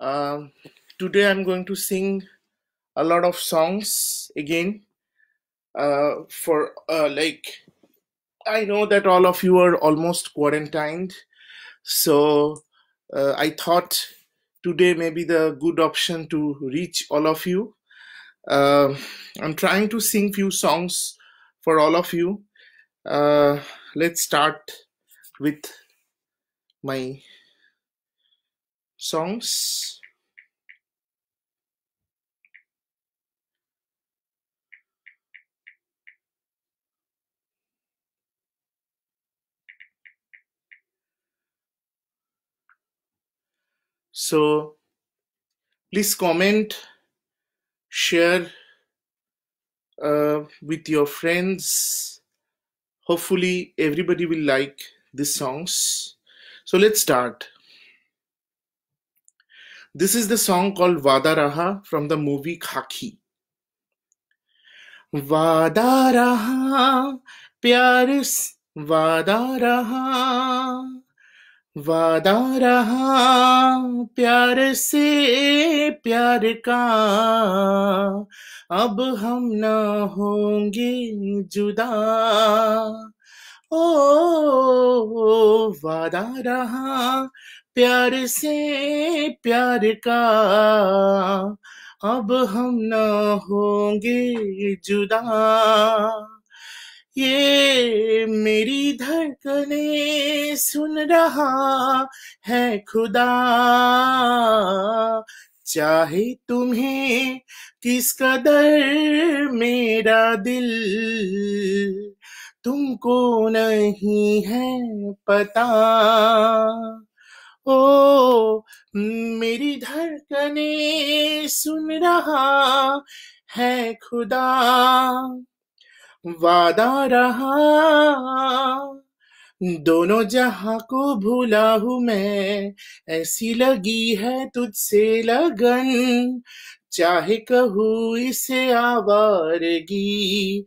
Um, today I'm going to sing a lot of songs again uh, for uh, like I know that all of you are almost quarantined so uh, I thought today may be the good option to reach all of you um, I'm trying to sing few songs for all of you uh, let's start with my songs so please comment share uh, with your friends hopefully everybody will like these songs so let's start This is the song called Vada Raha from the movie Khaki. वादा रहा प्यार Vada Raha. वादा रहा प्यार से प्यार का अब हम ना होंगे जुदा ओ, ओ, ओ वादा रहा प्यार से प्यार का अब हम ना होंगे जुदा ये मेरी धड़कने सुन रहा है खुदा चाहे तुम्हें किस कदर मेरा दिल तुमको नहीं है पता ओ मेरी धड़कने सुन रहा है खुदा वादा रहा दोनों जहां को भूला हूं मैं ऐसी लगी है तुझसे लगन चाहे कहूँ इसे आवारगी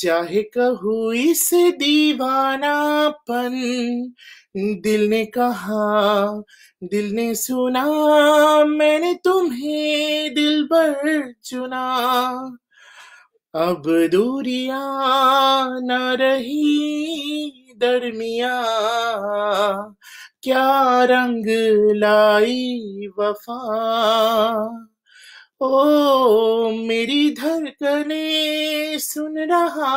चाहे कहू इस दीवानापन दिल ने कहा दिल ने सुना मैंने तुम्हें दिल भर चुना अब दूरिया न रही दरमिया क्या रंग लाई वफा ओ मेरी धड़कने सुन रहा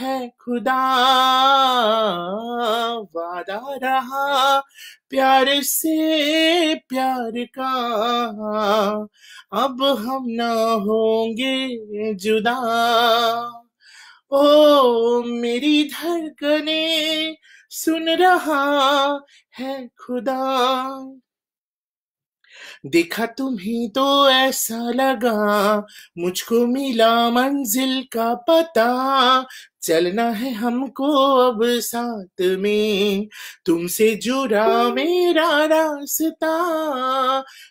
है खुदा वादा रहा प्यार से प्यार का अब हम ना होंगे जुदा ओ मेरी धड़कने सुन रहा है खुदा देखा तुम्हें तो ऐसा लगा मुझको मिला मंजिल का पता चलना है हमको अब साथ में तुमसे जुड़ा मेरा रास्ता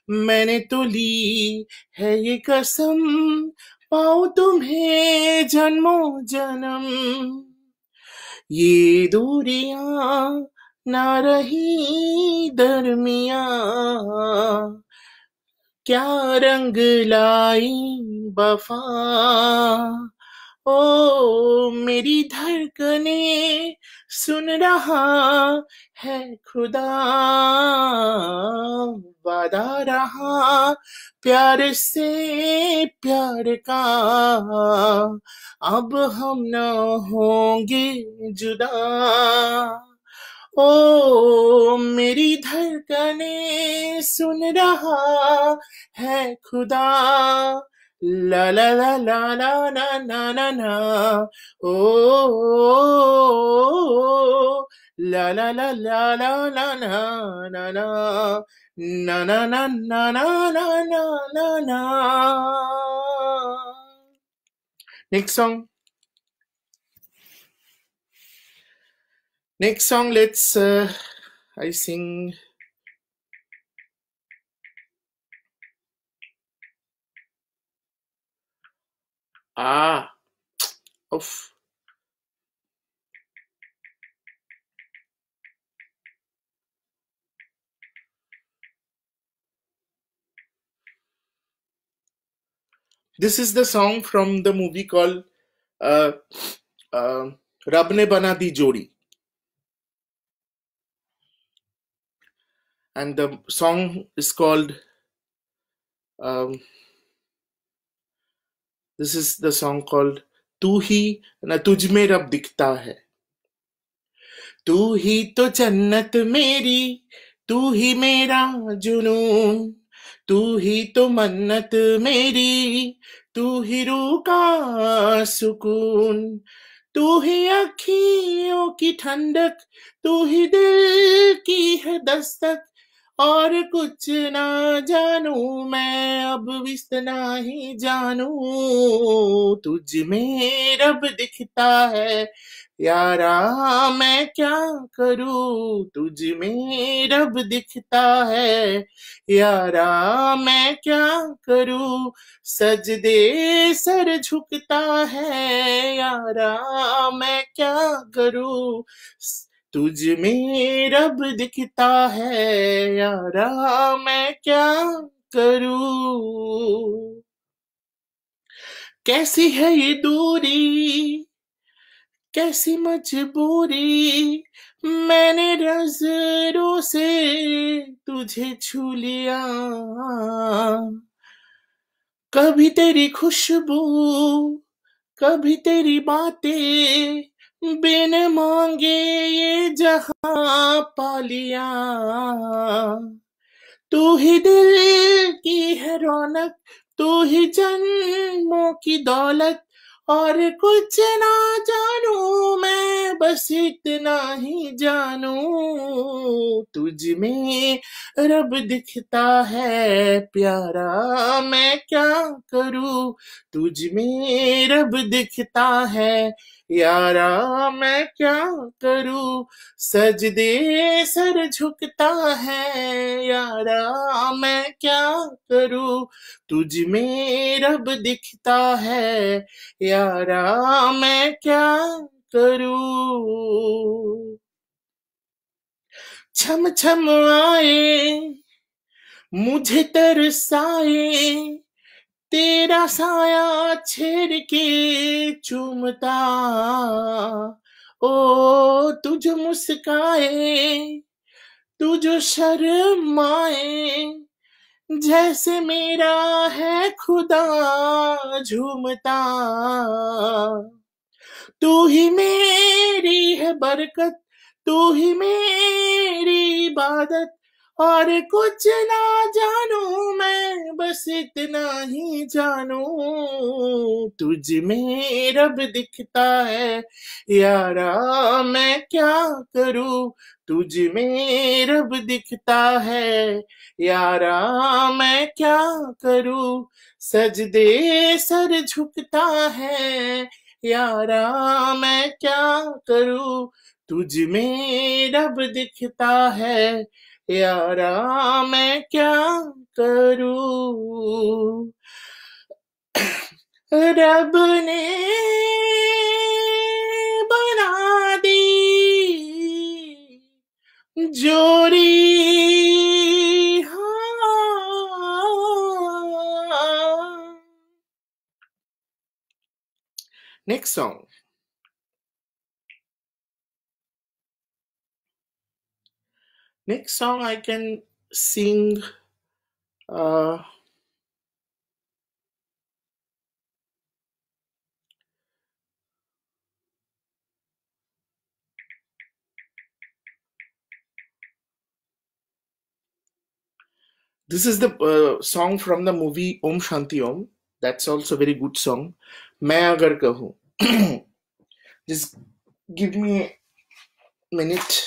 मैंने तो ली है ये कसम पाओ तुम्हें जन्मो जन्म ये दूरिया ना रही दरमिया क्या रंग लाई बफा ओ मेरी धड़कने सुन रहा है खुदा वादा रहा प्यार से प्यार का अब हम ना होंगे जुदा ओ मेरी धड़कने सुन रहा है खुदा ला ला ला ला ला ना ना ना ना ओ ला ला ला ला ला ना ना ना ना ना ना ना ना ना ना ना ना ना next song Next song, let's, uh, I sing. Ah, oof. This is the song from the movie called uh, uh, Bana Di Jodi. and the song is called um, this is the song called तू ही ना तुझ में रब दिखता है तू ही तो जन्नत मेरी तू ही मेरा जुनून तू ही तो मन्नत मेरी तू ही रू का सुकून तू ही अखियों की ठंडक तू ही दिल की है दस्तक और कुछ ना जानू मैं अब विस्तना ही जानू तुझ में रब दिखता है यारा मैं क्या करूँ तुझ में रब दिखता है यारा मैं क्या करूँ सजदे सर झुकता है यारा मैं क्या करूँ तुझ में रब दिखता है यारा मैं क्या करूं कैसी है ये दूरी कैसी मजबूरी मैंने नजरों से तुझे छू लिया कभी तेरी खुशबू कभी तेरी बातें बिन मांगे ये जहा पालिया तू ही दिल की है रौनक तू ही जन्मों की दौलत और कुछ ना जानू मैं बस इतना ही जानू तुझ में रब दिखता है प्यारा मैं क्या करूँ तुझ में रब दिखता है यारा मैं क्या करूं सजदे सर झुकता है यारा मैं क्या करूं तुझ में रब दिखता है यारा मैं क्या करूं छम छम आए मुझे तरसाए तेरा साया छेड़ के चूमता ओ तुझ मुस्काए तुझ शर्माए जैसे मेरा है खुदा झूमता तू ही मेरी है बरकत तू ही मेरी इबादत और कुछ ना जानू मैं बस इतना ही जानू तुझ में रब दिखता है यारा मैं क्या करूं तुझ में रब दिखता है यारा मैं क्या करूं सजदे सर झुकता है यारा मैं क्या करूं तुझ में रब दिखता है यारा मैं क्या करूं रब ने बना दी जोरी हाँ। Next song Next song I can sing uh, this is the uh, song from the movie Om Shanti Om. That's also a very good song. मैं agar कहूँ just give me a minute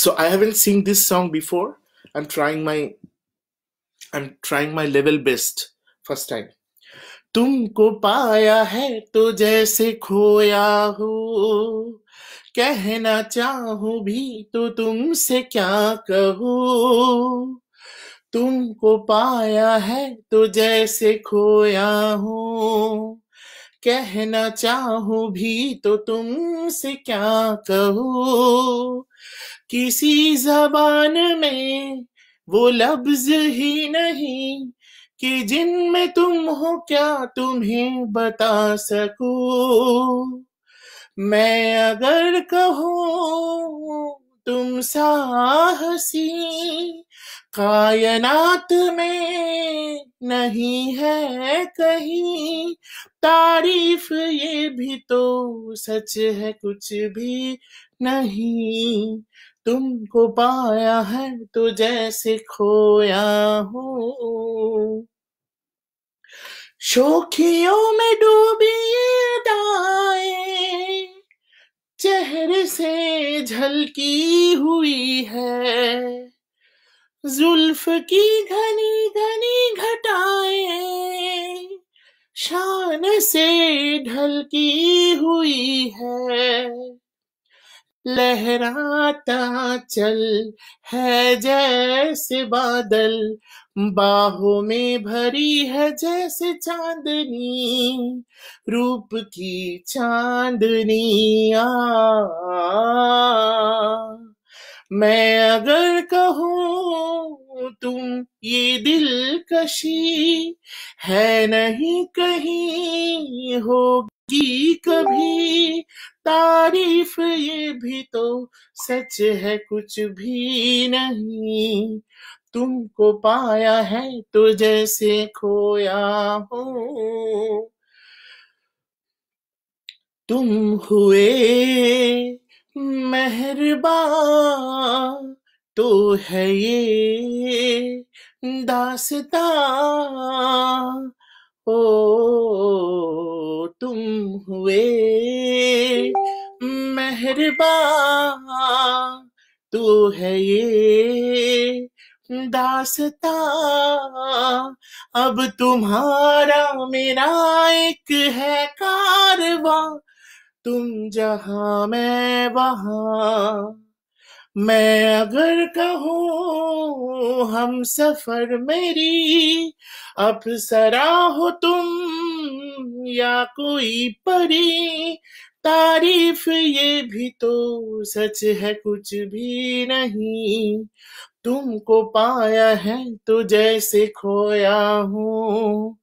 so i haven't seen this song before i'm trying my i'm trying my level best first time तुमको पाया है तो जैसे खोया हो कहना चाहूं भी तो तुमसे क्या कहो तुमको पाया है तो जैसे खोया हूँ कहना चाहू भी तो तुमसे क्या कहो किसी जबान में वो लफ्ज ही नहीं कि जिनमें तुम हो क्या तुम्हें बता सकू मैं अगर कहू तुम साहसी कायनात में नहीं है कहीं तारीफ ये भी तो सच है कुछ भी नहीं तुमको पाया है तो जैसे खोया हो शोखियों में डूबी दाए चेहरे से झलकी हुई है जुल्फ की घनी घनी घटाए शान से ढलकी हुई है लहराता चल है जैसे बादल बाहों में भरी है जैसे चांदनी रूप की चांदनी आ मैं अगर कहूँ तुम ये दिल कशी है नहीं कहीं हो की कभी तारीफ ये भी तो सच है कुछ भी नहीं तुमको पाया है तो जैसे खोया हो तुम हुए मेहरबा तो है ये दासता हो तुम हुए मेहरबा तू है ये दासता अब तुम्हारा मेरा एक है कारवा तुम जहां मैं वहां मैं अगर कहूँ हम सफर मेरी सरा हो तुम या कोई परी तारीफ ये भी तो सच है कुछ भी नहीं तुमको पाया है तो जैसे खोया हूँ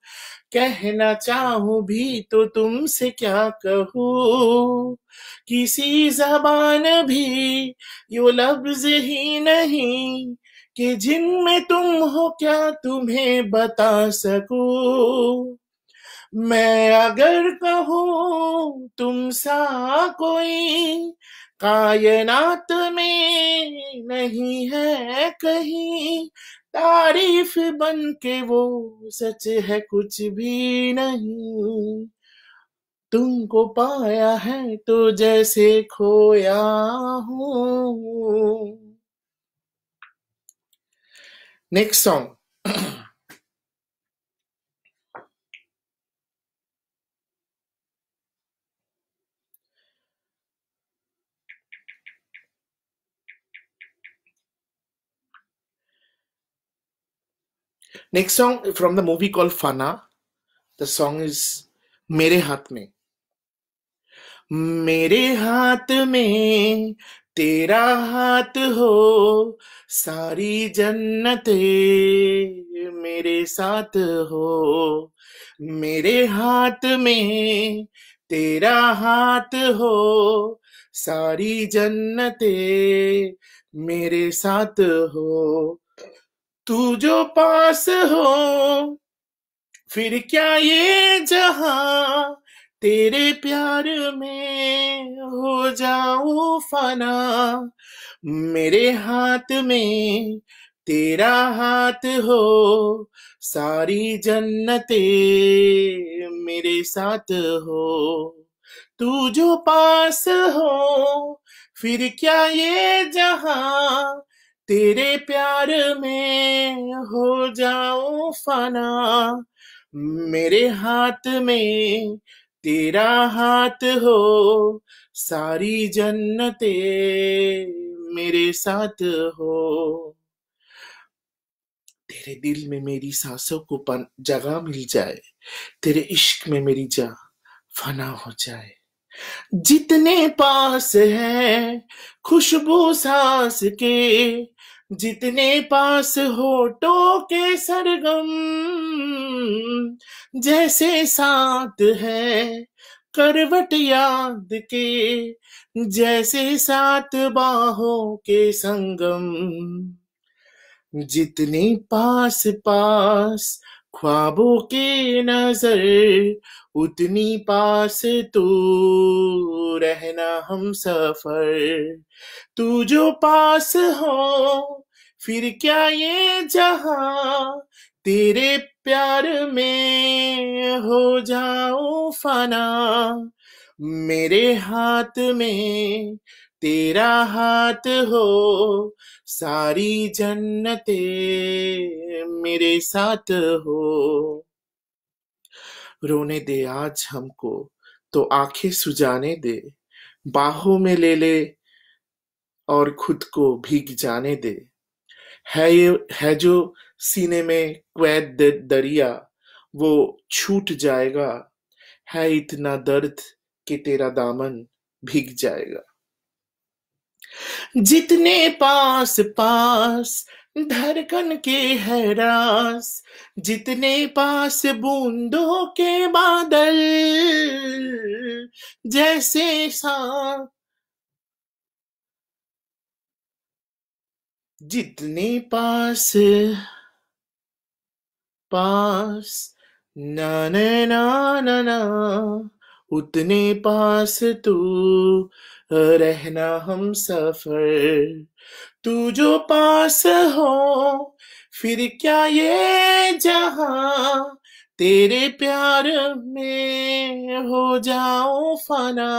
कहना चाहूं भी तो तुमसे क्या कहो किसी जबान भी यो लफ्ज ही नहीं कि में तुम हो क्या तुम्हें बता सकूं मैं अगर कहूँ तुम सा कोई कायनात में नहीं है कहीं तारीफ बन के वो सच है कुछ भी नहीं तुमको पाया है तो जैसे खोया हूं next song next song from the movie call Fanaa the song is मेरे हाथ में मेरे हाथ में तेरा हाथ हो सारी जन्नत मेरे साथ हो मेरे हाथ में तेरा हाथ हो सारी जन्नत मेरे साथ हो तू जो पास हो फिर क्या ये जहां तेरे प्यार में हो जाओ फना मेरे हाथ में तेरा हाथ हो सारी जन्नते मेरे साथ हो तू जो पास हो फिर क्या ये जहां तेरे प्यार में हो जाओ फना मेरे हाथ में तेरा हाथ हो सारी जन्नते मेरे साथ हो तेरे दिल में मेरी सांसों को जगह मिल जाए तेरे इश्क में मेरी जा फना हो जाए जितने पास है खुशबू सांस के जितने पास टो के सरगम जैसे साथ है करवट याद के जैसे सात बाहों के संगम जितने पास पास ख्वाबों के नजर उतनी पास तू तो रहना हम सफर तू जो पास हो फिर क्या ये जहा तेरे प्यार में हो जाओ फना मेरे हाथ में तेरा हाथ हो सारी जन्नते मेरे साथ हो रोने दे आज हमको तो आंखें सुजाने दे बाहों में ले ले और खुद को भीग जाने दे है ये है जो सीने में क्वैद दरिया वो छूट जाएगा है इतना दर्द कि तेरा दामन भीग जाएगा जितने पास पास धड़कन के हैरास जितने पास बूंदों के बादल जैसे सा जितने पास पास ना ना ना ना उतने पास तू रहना हम सफर तू जो पास हो फिर क्या ये जहां तेरे प्यार में हो जाओ फना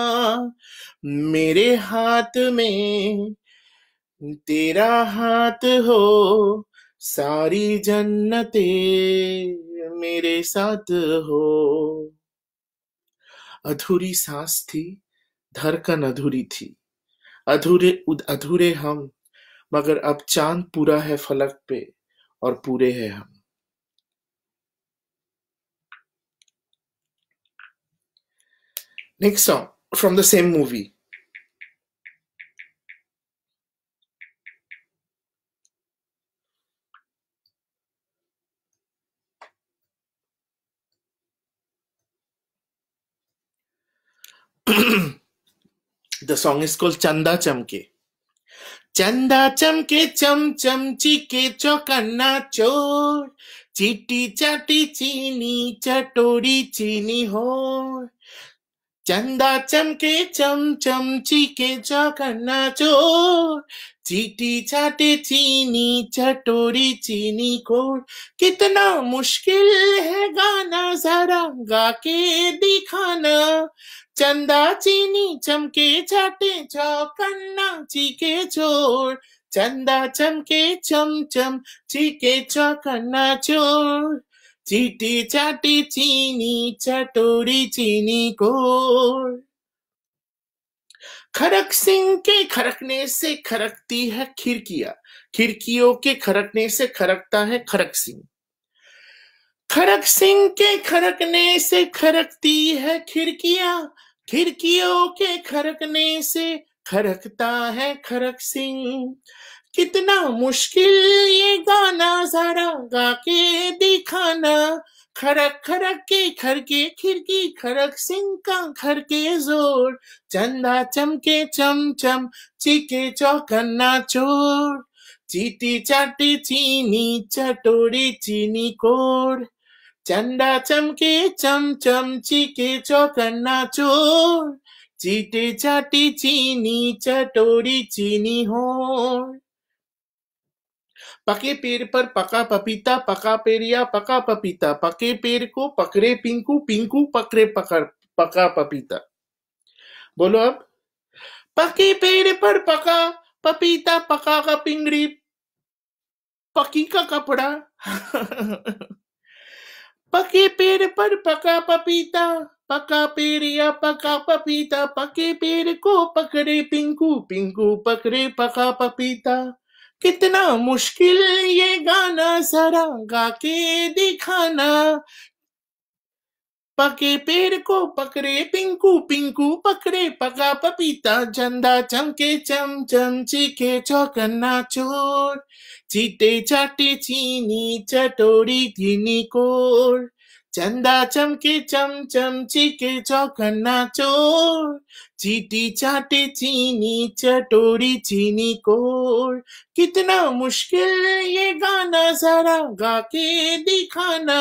मेरे हाथ में तेरा हाथ हो सारी जन्नते मेरे साथ हो अधूरी सांस थी धड़कन अधूरी थी अधूरे अधूरे हम मगर अब चांद पूरा है फलक पे और पूरे हैं हम next song from the same movie the song is called Chanda Chamke. Chanda Chamke Cham Cham Chike Chokanna Chor Chiti Chati Chini Chatori Chini Hor चंदा चमके चम चमची के चौकन्ना चोर चीटी चाटे चीनी चटोरी चीनी कोर कितना मुश्किल है गाना जरा गा के दिखाना चंदा चीनी चमके चाटे चौकन्ना चीके चोर चंदा चमके चम चम चीके चौकन्ना चोर चीटी चाटी चीनी चटोरी चीनी को खरक सिंह के खरकने से खरकती है खिड़किया खिड़कियों के खरकने से खरकता है खरक सिंह खरक सिंह के खरकने से खरकती है खिड़किया खिड़कियों के खरकने से खरकता है खरक सिंह कितना मुश्किल ये गाना जरा गा के दिखाना खरक खरक के खर के खिड़की खरक सिंह का खर के जोर चंदा चमके चम चम चीके चौकन्ना चोर चीटी चाटी चीनी चटोरी चीनी कोर चंदा चमके चम चम चीके चौकन्ना चोर चीटे चाटी चीनी चटोरी चीनी हो पके पेड़ पर पका पपीता पका पेरिया पका पपीता पके पेड़ को पकड़े पिंकू पिंकू पकड़े पकड़ पका पपीता बोलो अब पके पेड़ पर पका पपीता पका का पिंगड़ी पकी का कपड़ा पके पेड़ पर पका पपीता पका पेड़ या पका पपीता पके पेड़ को पकड़े पिंकू पिंकू पकड़े पका पपीता कितना मुश्किल ये गाना सारा गा के दिखाना पके पेड़ को पकड़े पिंकू पिंकू पकड़े पका पपीता चंदा चमके चम चम चीखे चौकन्ना चोर चीटे चाटे चीनी चटोरी धीनी कोर चंदा चमके चम चम चीके चौकन्ना चोर चीटी चाटे चीनी चटोरी चीनी कोर कितना मुश्किल ये गाना जरा गा के दिखाना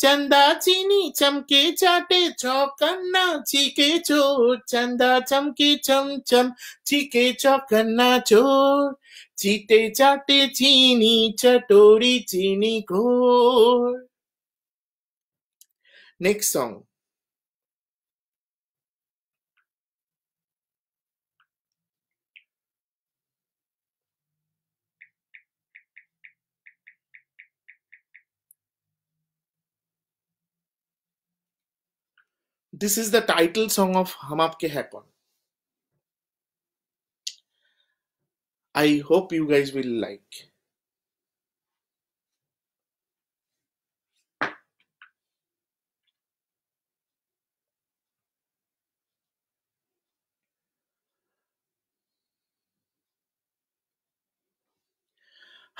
चंदा चीनी चमके चाटे चौकन्ना चीके चोर चंदा चमके चम चम चीके चौकन्ना चोर चीटे चाटे चीनी चटोरी चीनी को Next song. This is the title song of Hum Aapke Hai Kaun. I hope you guys will like.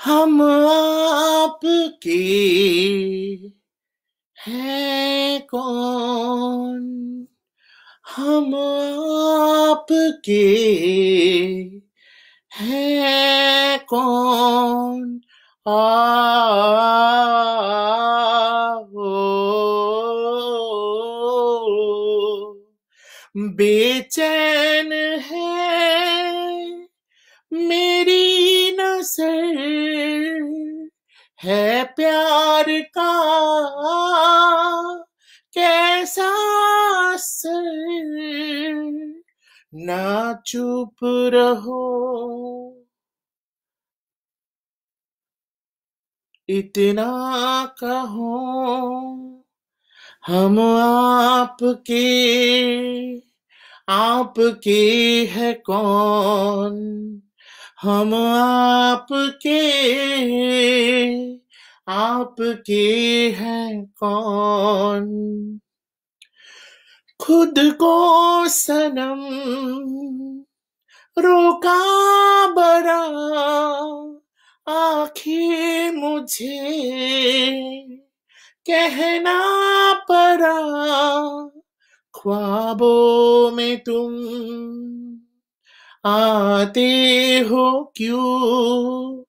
हम आपके हैं कौन हम आपके हैं कौन आ बेचैन है मेरी नसर से ना चुप रहो इतना कहो हम आपके आपके है कौन हम आपके आपके है कौन खुद को सनम रोका बड़ा आखिर मुझे कहना पड़ा ख्वाबों में तुम आते हो क्यों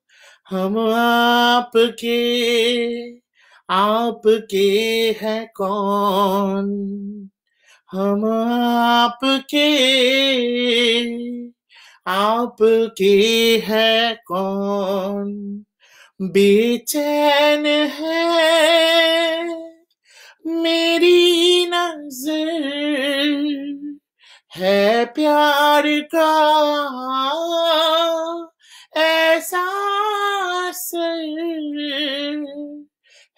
हम आपके आपके हैं कौन हम आपके आपके है कौन बेचैन है मेरी नजर है प्यार का ऐसा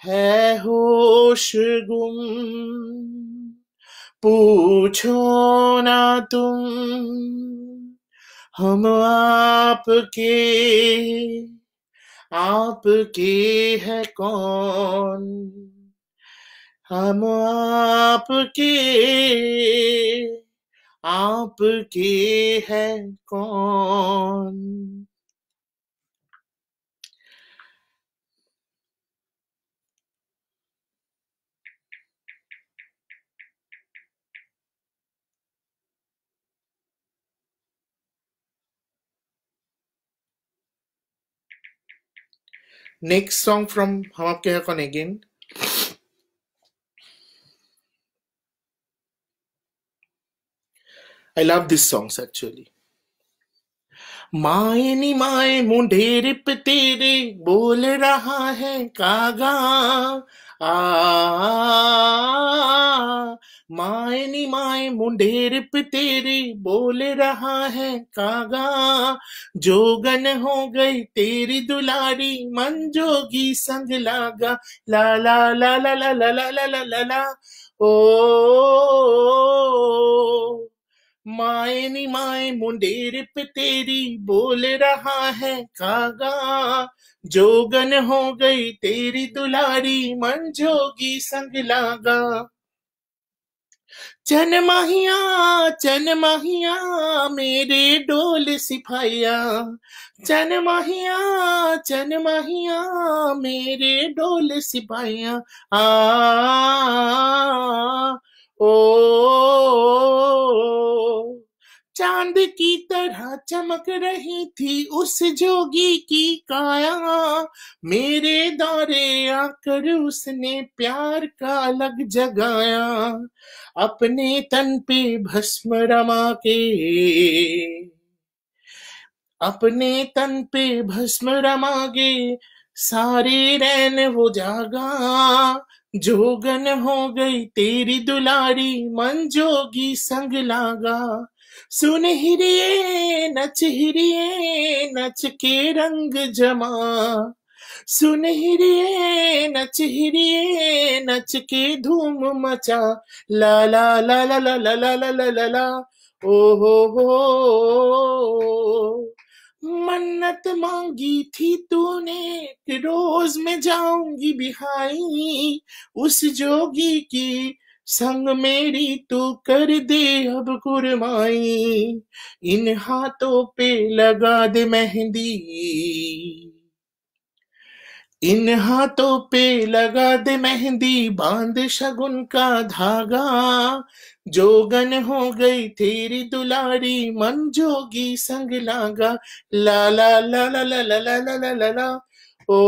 है होश गुम पूछो ना तुम हम आपके आपके है कौन हम आपके आपके है कौन Next song from Hum Aapke Hai Kaun again. I love these songs actually. माए नी माए मुंडेर पे तेरे बोल रहा है कागा आ माए नी माए मुंडेर पे तेरे बोल रहा है कागा जोगन हो गई तेरी दुलारी मन जोगी संग लागा ला ला ला ला ला ला ला ला ला ला ओ माए नी माए मुंडेर पे तेरी बोल रहा है कागा जोगन हो गई तेरी दुलारी मन जोगी संग लागा चन माहिया चन माहिया मेरे डोल सिपाहिया चन माहिया चन माहिया मेरे डोल सिपाहिया आ ओ चांद की तरह चमक रही थी उस जोगी की काया मेरे दौरे आकर उसने प्यार का अलग जगाया अपने तन पे भस्म रमा के अपने तन पे भस्म रमा के सारे रैन वो जागा जोगन हो गई तेरी दुलारी मन जोगी संग लागा सुन हिरिए नच हिरिए नच के रंग जमा सुन हिरिए नच हिरिए नच के धूम मचा ला ला ला ला ला ला ला ला ला ला ओ हो हो मन्नत मांगी थी तूने कि रोज में जाऊंगी बिहाई उस जोगी की संग मेरी तू कर दे अब गुरमाई इन हाथों पे लगा दे मेहंदी इन हाथों पे लगा दे मेहंदी बांध शगुन का धागा जोगन हो गई तेरी दुलारी मन जोगी संग लागा ला ला ला ला ला ला ला ला ला ला oh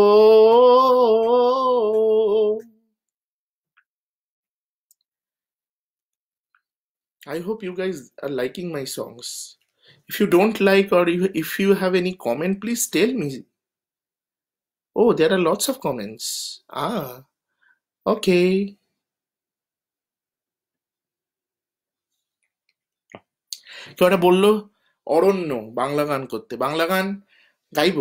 I hope you guys are liking my songs if you don't like और if you have any comment please tell me oh there are lots of comments ah okay কেউ একটা বললো অরণ্য বাংলা গান করতে বাংলা গান গাইব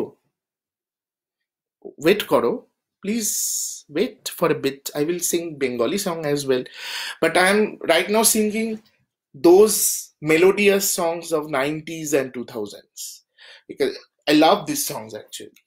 ওয়েট করো please wait for a bit I will sing Bengali song as well but I am right now singing those melodious songs of nineties and two thousands because I love these songs actually.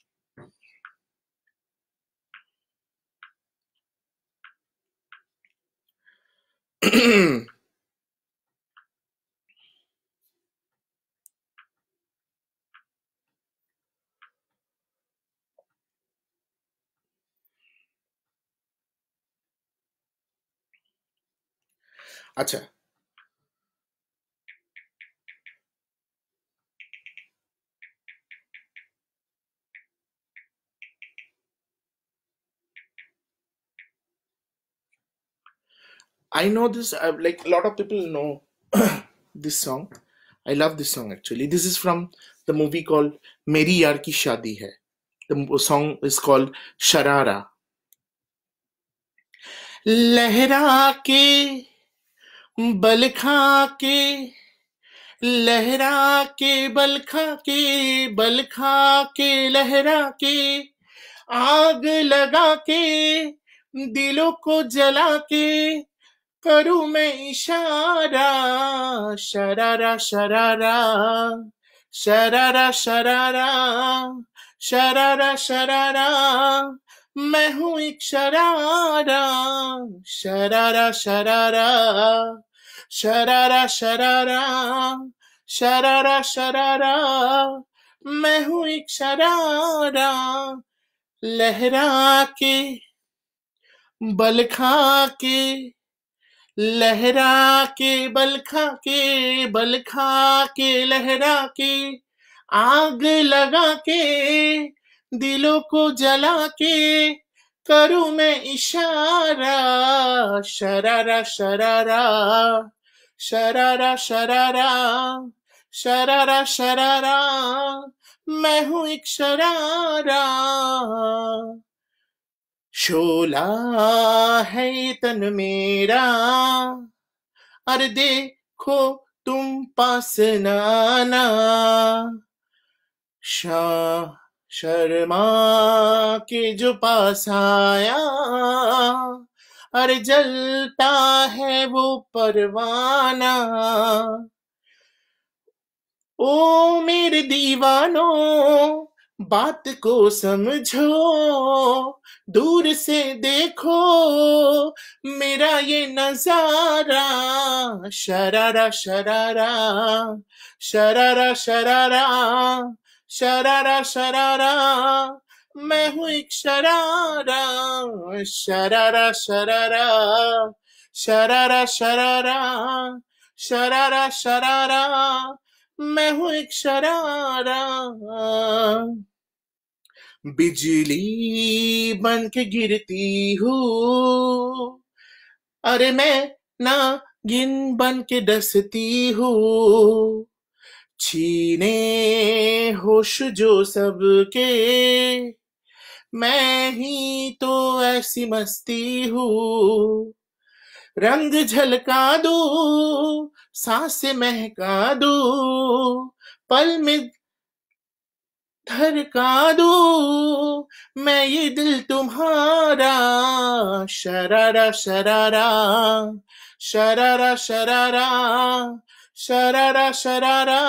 अच्छा I know this, uh, like a lot of people know this song. I love this song actually. This is from the movie called Meri Yaar Ki Shadi Hai. The song is called Sharara. Lehra ke बलखा के लहरा के बलखा के बल खा के लहरा के आग लगा के दिलों को जला के करूं मैं इशारा शरारा शरारा शरारा शरारा शरारा शरारा मैं हूं एक शरारा शरारा शरारा शरारा शरारा शरारा शरारा मैं हूं एक शरारा लहरा के बलखा के लहरा के बल खा के बलखा के लहरा के आग लगा के दिलों को जला के करूं मैं इशारा शरारा शरारा शरारा शरारा शरारा शरारा मैं हूं एक शरारा शोला है तन मेरा अरे देखो तुम पास नाना शाह शर्मा के जो पास आया अरे जलता है वो परवाना ओ मेरे दीवानों बात को समझो दूर से देखो मेरा ये नजारा शरारा शरारा शरारा शरारा शरारा शरारा मैं हूं एक शरारा शरारा शरारा शरारा शरारा शरारा शरारा मैं हूं एक शरारा बिजली बन के गिरती हूँ अरे मैं ना गिन बन के डसती हूँ छीने होश जो सबके मैं ही तो ऐसी मस्ती हूँ रंग झलका दो सांस महका दो पल में धरका दो मैं ये दिल तुम्हारा शरारा शरारा शरारा शरारा शरारा शरारा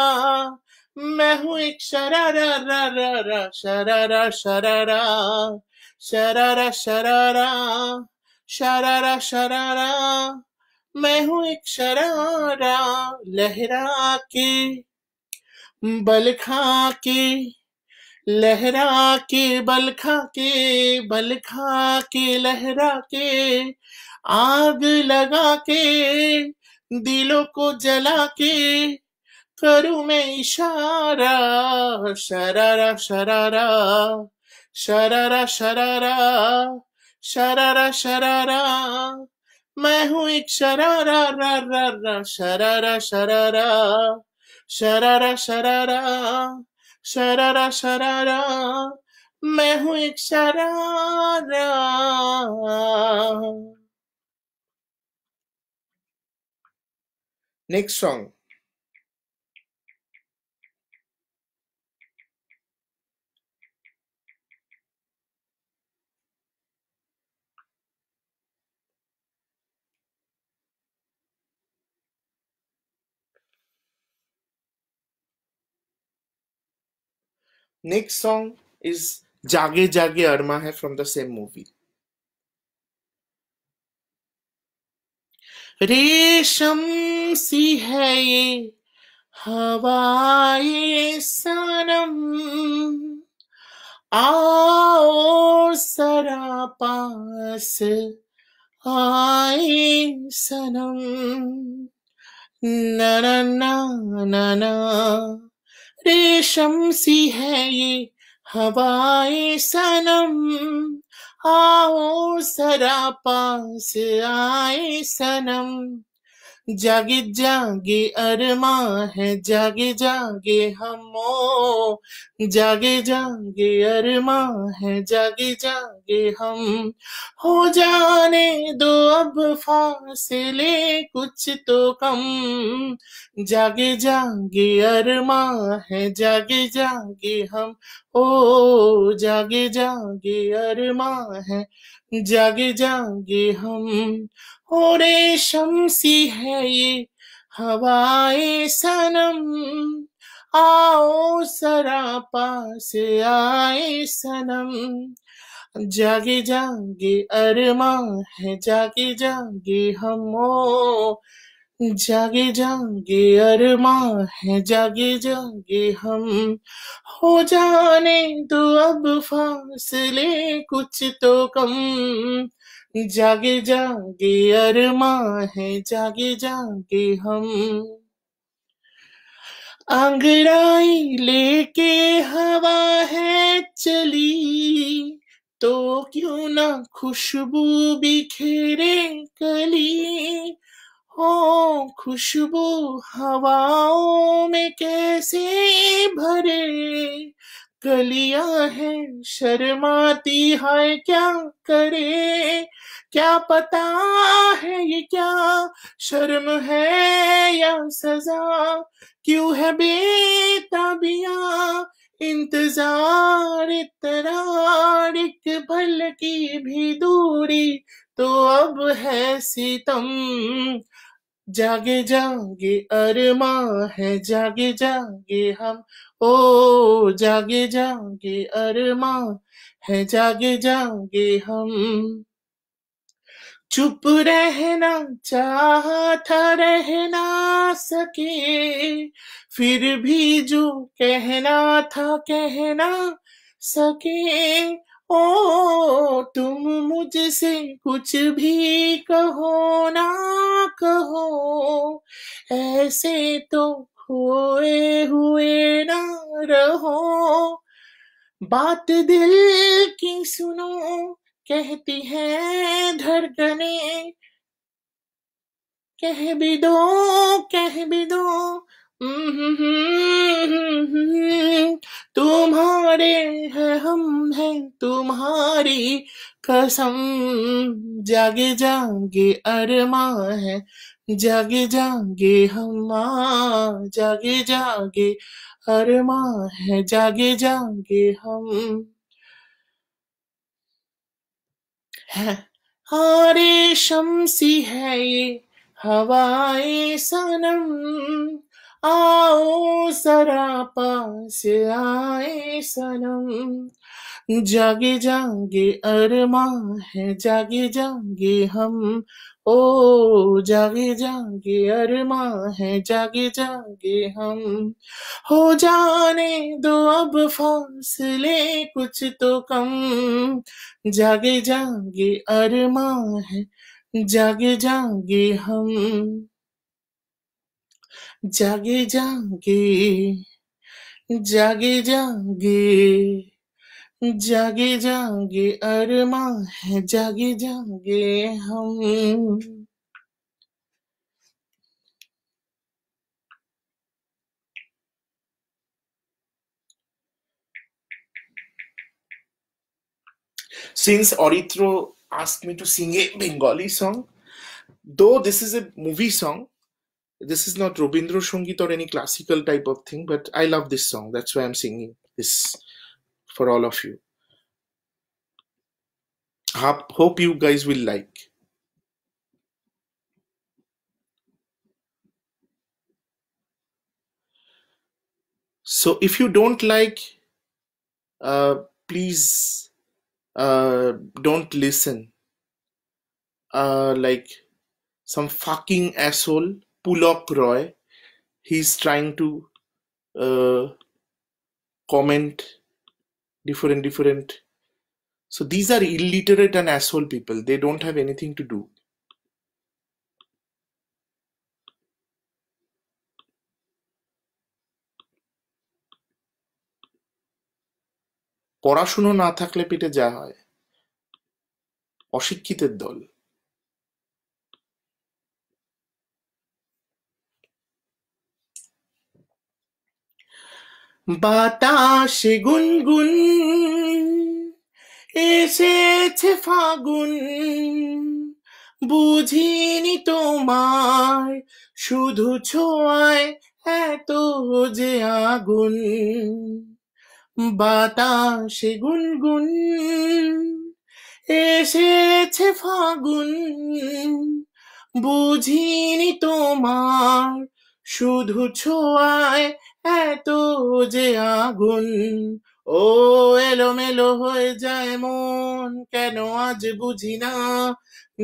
मैं हूँ एक शरारा रा रा रा शरारा शरारा शरारा शरारा शरारा शरारा मैं हूँ एक शरारा लहरा के बलखा के लहरा के बलखा के बलखा के लहरा के आग लगा के दिलों को जला के करू मैं इशारा शरारा शरारा शरारा शरारा शरारा शरारा मैं हूं एक शरारा रा रा रा शरारा शरारा शरारा शरारा शरारा शरारा मैं हूं एक sharara Next song. Next song is Jage Jage Arma hai from the same movie. रेशम सी है ये हवाए सनम आओ सरा पास आए सनम न रेशम सी है ये हवाए सनम आओ सरा पास आए सनम जागे जागे अरमा है जागे जागे हमो जागे जागे अरमा है जागे जागे हम हो जाने दो अब फासले कुछ तो कम जागे जागे अरमा है जागे जागे हम ओ जागे जागे अरमा है जागे जागे हम ओ शमसी है ये हवाए सनम आओ सरा पास आए सनम जागे जागे अरमा है जागे जागे हम ओ जागे जागे अरमा है जागे जागे हम हो जाने तो अब फासले कुछ तो कम जागे जागे अरमा है जागे जागे हम आंगराई लेके हवा है चली तो क्यों ना खुशबू बिखेरे कली हो खुशबू हवाओं में कैसे भरे कलिया है शर्माती है क्या करे क्या पता है ये क्या शर्म है या सजा क्यों है बेताबिया इंतजार तरार एक पल की भी दूरी तो अब है सितम जागे जागे अरमा है जागे जागे हम ओ जागे जागे अरमा है जागे जागे हम चुप रहना चाहता रहना सके फिर भी जो कहना था कहना सके ओ तुम मुझसे कुछ भी कहो ना कहो ऐसे तो खोए हुए ना रहो बात दिल की सुनो कहती है धड़कने कह भी दो कह भी दो हम्म, हम्म, हम्म, तुम्हारे है हम है तुम्हारी कसम जागे जागे अरमा है जागे जागे हम जागे जागे अरे माँ है जागे जागे हम है हारे शमसी है ये हवाए सनम आओ सरा पास आए सनम जागे जागे अरे माँ है जागे जागे हम ओ जागे जागे अरमा है जागे जागे हम हो जाने दो अब फासले कुछ तो कम जागे जागे अरमा है जागे जागे हम जागे जागे जागे जागे जागे जागे अरमा है जागे जागे हम Since Oritro asked me to sing a Bengali song, though this is a movie song, this is not Robindro Shungit or any classical type of thing, but I love this song. That's why I'm singing this. for all of you. Hope you guys will like. So if you don't like, uh, please uh, don't listen. Uh, like some fucking asshole, Pulok Roy, he's trying to uh, comment different, different. So these are illiterate and asshole people. They don't have anything to do. পড়াশুনো না থাকলে পেটে যা হয় অশিক্ষিতের দল বাতাসে গুনগুন এসেছে ফাগুন বুঝিনি তোমার শুধু ছোঁয়ায় এত যে আগুন বাতাসে গুনগুন এসেছে ফাগুন বুঝিনি তোমার শুধু ছোঁয়ায় এত যে আগুন ও এলোমেলো হয়ে যায় মন কেন আজ বুঝি না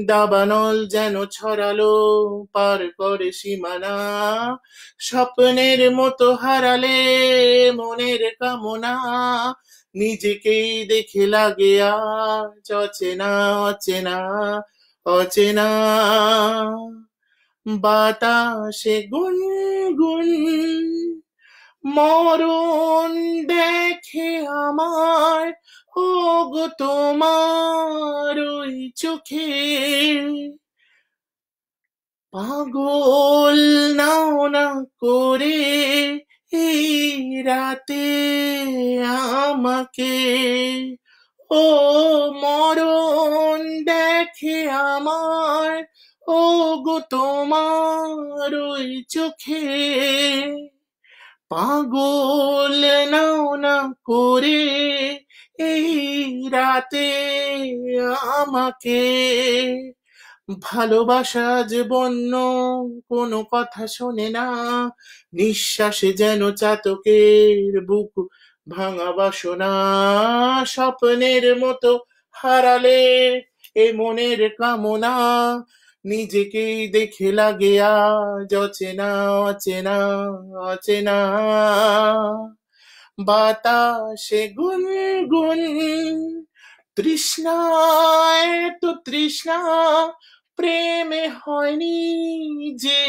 দাবানল যেন ছড়ালো পার করে সীমানা স্বপ্নের মতো হারালে মনের কামনা নিজেকেই দেখে লাগে আজ অচেনা অচেনা অচেনা বাতাসে গুন গুন মরণ দেখে আমার গো তোমার ওই চোখে পাগল নাও না করে এই রাতে আমাকে ও মরণ দেখে আমার ও গো তোমার ওই চোখে পাগল নাও না করে এই রাতে আমাকে ভালোবাসা যে বন্য কোনো কথা শোনে না নিঃশ্বাসে যেন চাতকের বুক ভাঙা বাসনা স্বপ্নের মতো হারালে এ মনের কামনা নিজেকেই দেখে লাগে আজ অচেনা অচেনা অচেনা বাতাসে গুন তৃষ্ণায় তো তৃষ্ণা প্রেমে হয়নি যে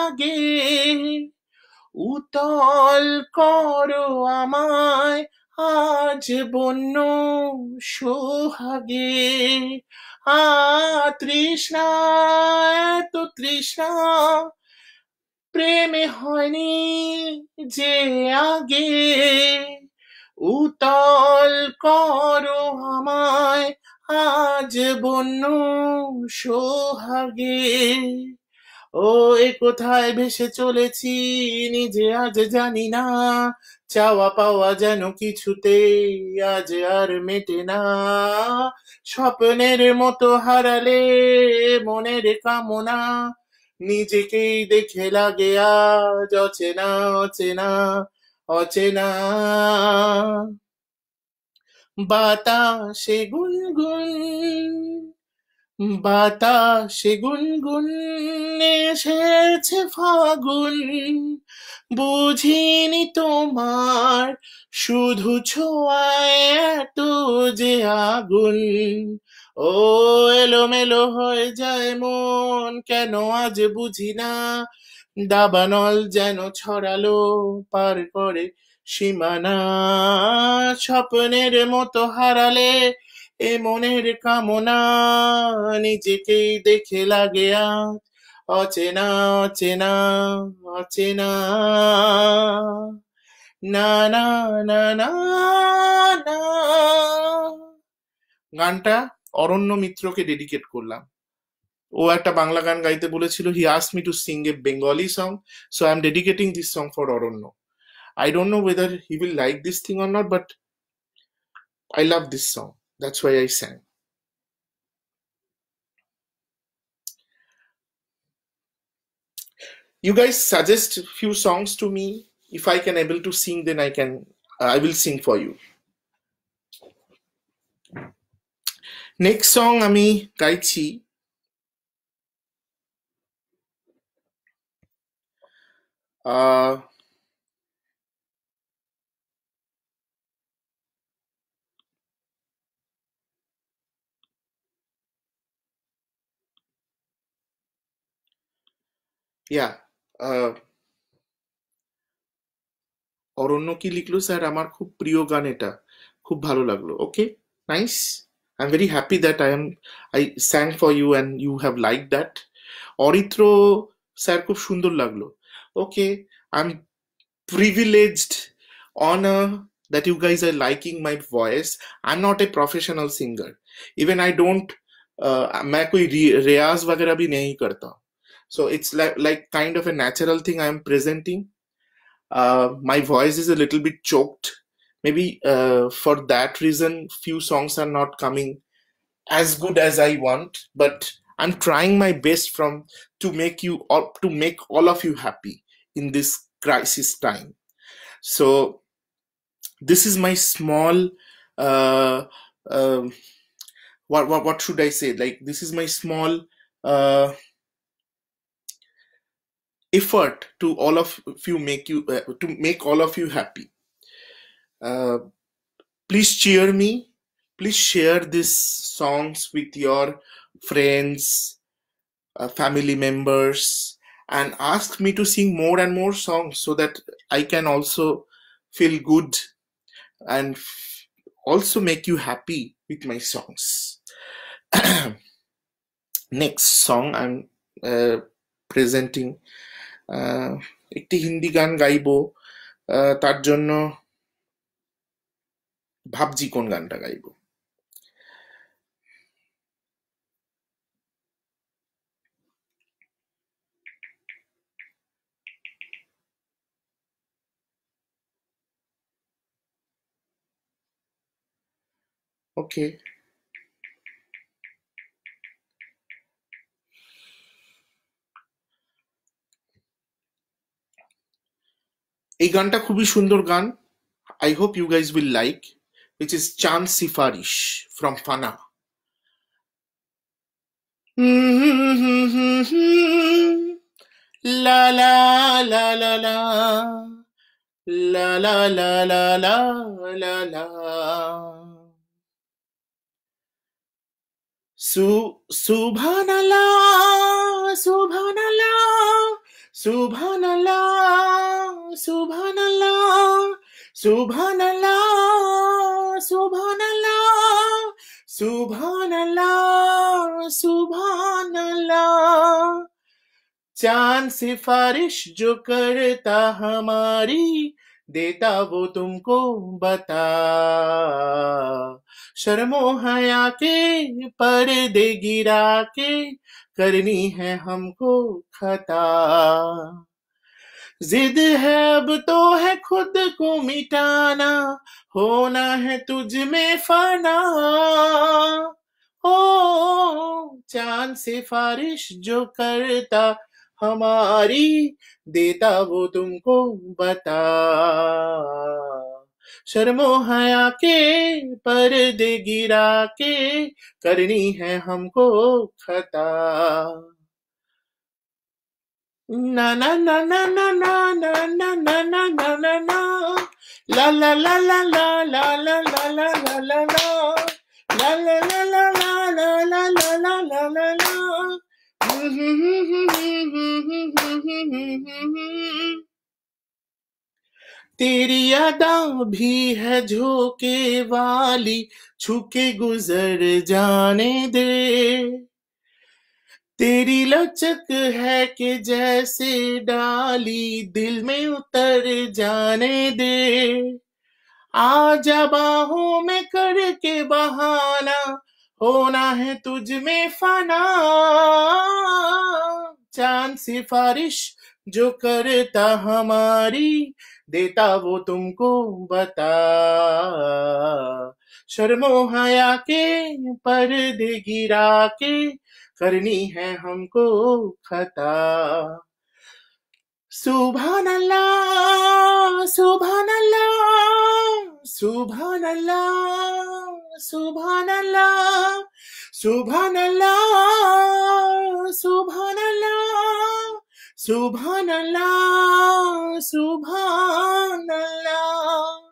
আগে উতল করো আমায় আজ বন্য সোহাগে তৃষ্ণা এত তৃষ্ণা প্রেমে হয়নি যে আগে উতল করো আমায় আজ বন্য সোহাগে ও এ কোথায় ভেসে চলেছি নিজে আজ জানি না চাওয়া পাওয়া যেন কিছুতে আজ আর মেটে না স্বপ্নের মতো হারালে মনের কামনা নিজেকেই দেখে লাগে আজ অচেনা অচেনা অচেনা বাতাসে গুনগুন বাতাসে গুনগুন এসেছে ফাগুন বুঝিনি তোমার শুধু ছোঁয়ায় এত যে আগুন ও এলোমেলো হয়ে যায় মন কেন আজ বুঝি না দাবানল যেন ছড়ালো পার করে সীমানা স্বপ্নের মতো হারালে এ মনের কামনা নিজেকেই দেখে লাগে অচেনা অচেনা অচেনা না না না না না গানটা অরণ্য মিত্রকে ডেডিকেট করলাম ও একটা বাংলা গান গাইতে বলেছিল হি আস me to sing a Bengali song so I am dedicating this song for Aranya I don't know whether he will like this thing or not but I love this song That's why I sang. You guys suggest few songs to me. If I can able to sing, then I can. Uh, I will sing for you. Next song, আমি গাইছি আহ ইয়া আ অরণ্য কি লিখলো sir আমার খুব প্রিয় গান এটা খুব ভালো লাগলো okay nice I am very happy that I am I sang for you and you have like that Aritra sir খুব সুন্দর লাগলো okay I am privileged honour that you guys are liking my voice i'm not a professional singer even i don't uh, मैं कोई रियाज वगैरह भी नहीं करता so it's like like kind of a natural thing i'm presenting uh, my voice is a little bit choked maybe uh, for that reason few songs are not coming as good as i want but i'm trying my best from to make you all to make all of you happy in this crisis time so this is my small uh, uh, what, what what should i say like this is my small uh, effort to all of you make you uh, to make all of you happy uh, please cheer me please share these songs with your friends uh, family members and ask me to sing more and more songs so that i can also feel good and also make you happy with my songs next song i'm uh, presenting একটি হিন্দি গান গাইব তার জন্য ভাবছি কোন গানটা গাইব Okay. এই গানটা খুবই সুন্দর গান I hope you guys will like which is Chand Sifarish from Fana. La la la la la la la la la la la la Su Subhanallah Subhanallah Subhanallah सुभान अल्लाह सुभान अल्लाह सुभान अल्लाह सुभान अल्लाह सुभान चांद सिफारिश जो करता हमारी देता वो तुमको बता शर्मो हया के पर दे गिरा के करनी है हमको खता जिद है अब तो है खुद को मिटाना होना है तुझ में फना ओ चांद सिफारिश जो करता हमारी देता वो तुमको बता शर्मो हया के दे गिरा के करनी है हमको खता Na na na na na na na na na na na na na La la la la la la la la la la la la La la la la la la la la la la la la तेरी अदा भी है झोंके वाली छुके गुजर जाने दे तेरी लचक है कि जैसे डाली दिल में उतर जाने दे आजा बाहों में करके बहाना होना है तुझ में फना चांद सिफारिश जो करता हमारी देता वो तुमको बता शर्मो हया के पर्दे गिरा के करनी है हमको खता सुबह अल्लाह सुबह अल्लाह सुबह अल्लाह सुबह अल्लाह अल्लाह अल्लाह अल्लाह अल्लाह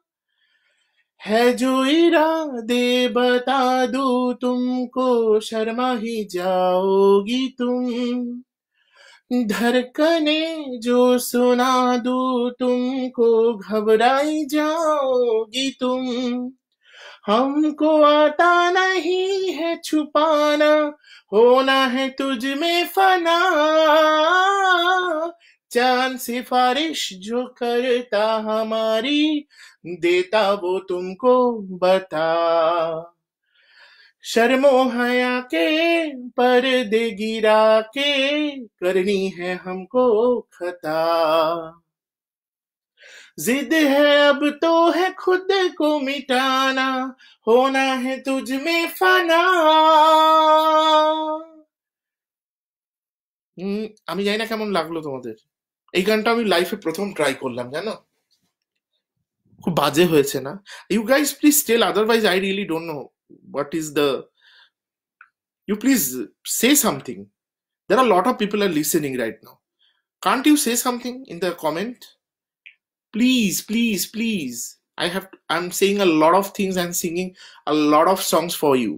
है जो इरादे बता दो तुमको शर्मा ही जाओगी तुम धड़कने जो सुना दो तुमको घबराई जाओगी तुम हमको आता नहीं है छुपाना होना है तुझ में फना चांद सिफारिश जो करता हमारी देता वो तुमको बता शर्मो हया के पर दे गिरा के करनी है हमको खता जिद है अब तो है खुद को मिटाना होना है तुझ में फना हम्म, আমি জানি না কেমন লাগলো তোমাদের এই গানটা আমি লাইফে প্রথম ট্রাই করলাম জানো খুব বাজে হয়েছে না you guys please tell otherwise I really don't know what is the you please say something there are a lot of people are listening right now can't you say something in the comment please please please i have i'm saying a lot of things I'm singing a lot of songs for you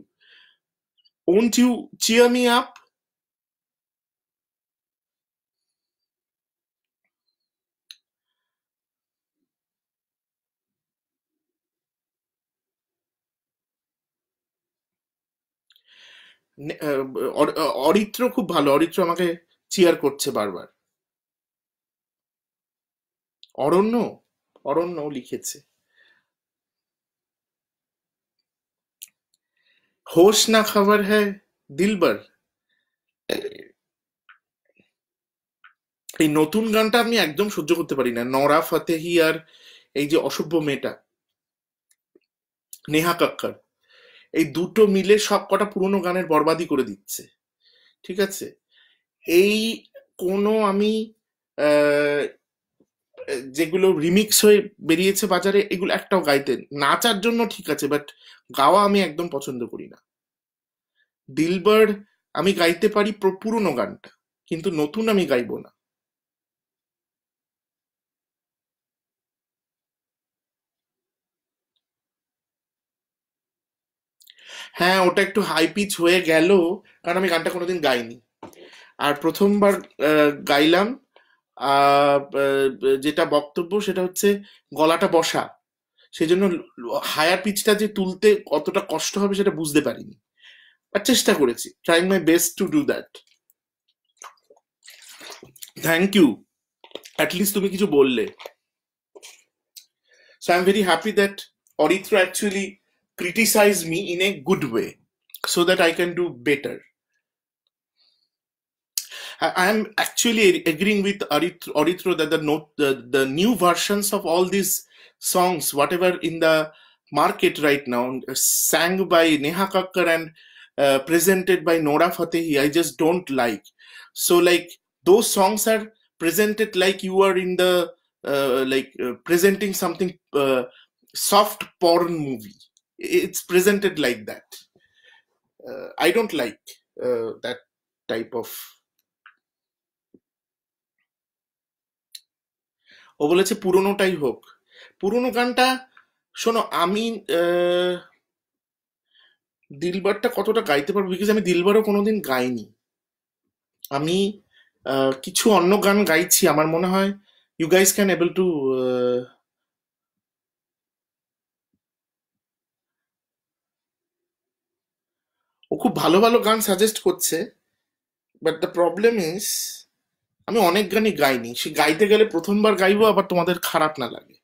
won't you cheer me up Aritra খুব ভালো অরিত্র আমাকে chair করছে বারবার অরণ্য অরণ্য লিখেছে होश না খাবার হ্যাঁ দিলবার এই নতুন গানটা আমি একদম সহ্য করতে পারি না নরা ফতেহি আর এই যে অসভ্য মেয়েটা নেহা কাক্কার এই দুটো মিলে সব কটা পুরনো গানের বরবাদি করে দিচ্ছে ঠিক আছে এই কোনো আমি যেগুলো রিমিক্স হয়ে বেরিয়েছে বাজারে এগুলো একটাও গাইতে নাচার জন্য ঠিক আছে বাট গাওয়া আমি একদম পছন্দ করি না দিলবার আমি গাইতে পারি পুরনো গানটা কিন্তু নতুন আমি গাইবো না হ্যাঁ ওটা একটু হাই পিচ হয়ে গেল কারণ আমি গানটা কোনোদিন গাইনি আর প্রথমবার গাইলাম যেটা বক্তব্য সেটা হচ্ছে গলাটা বসা সেই জন্য হায়ার পিচটা যে তুলতে কতটা কষ্ট হবে সেটা বুঝতে পারিনি আর চেষ্টা করেছি trying my best to do that thank you at least তুমি কিছু বললে so I am very happy that Aritra actually criticize me in a good way so that I can do better. I am actually agreeing with Arithro that the, note, the, the new versions of all these songs, whatever in the market right now, sang by Neha Kakkar and uh, presented by Nora Fatehi, I just don't like. So like those songs are presented like you are in the uh, like uh, presenting something uh, soft porn movie it's presented like that. Uh, I don't like uh, that type of ও বলেছে পুরনোটাই হোক পুরনো গানটা শোনো আমি দিলবারটা কতটা গাইতে পারবো বিকজ আমি দিলবারও কোনোদিন গাইনি আমি কিছু অন্য গান গাইছি আমার মনে হয় you guys can able to খুব ভালো ভালো গান সাজেস্ট করছে বাট দ্য প্রবলেম ইজ আমি অনেক গানই গাইনি সে গাইতে গেলে প্রথমবার গাইবো আবার তোমাদের খারাপ না লাগে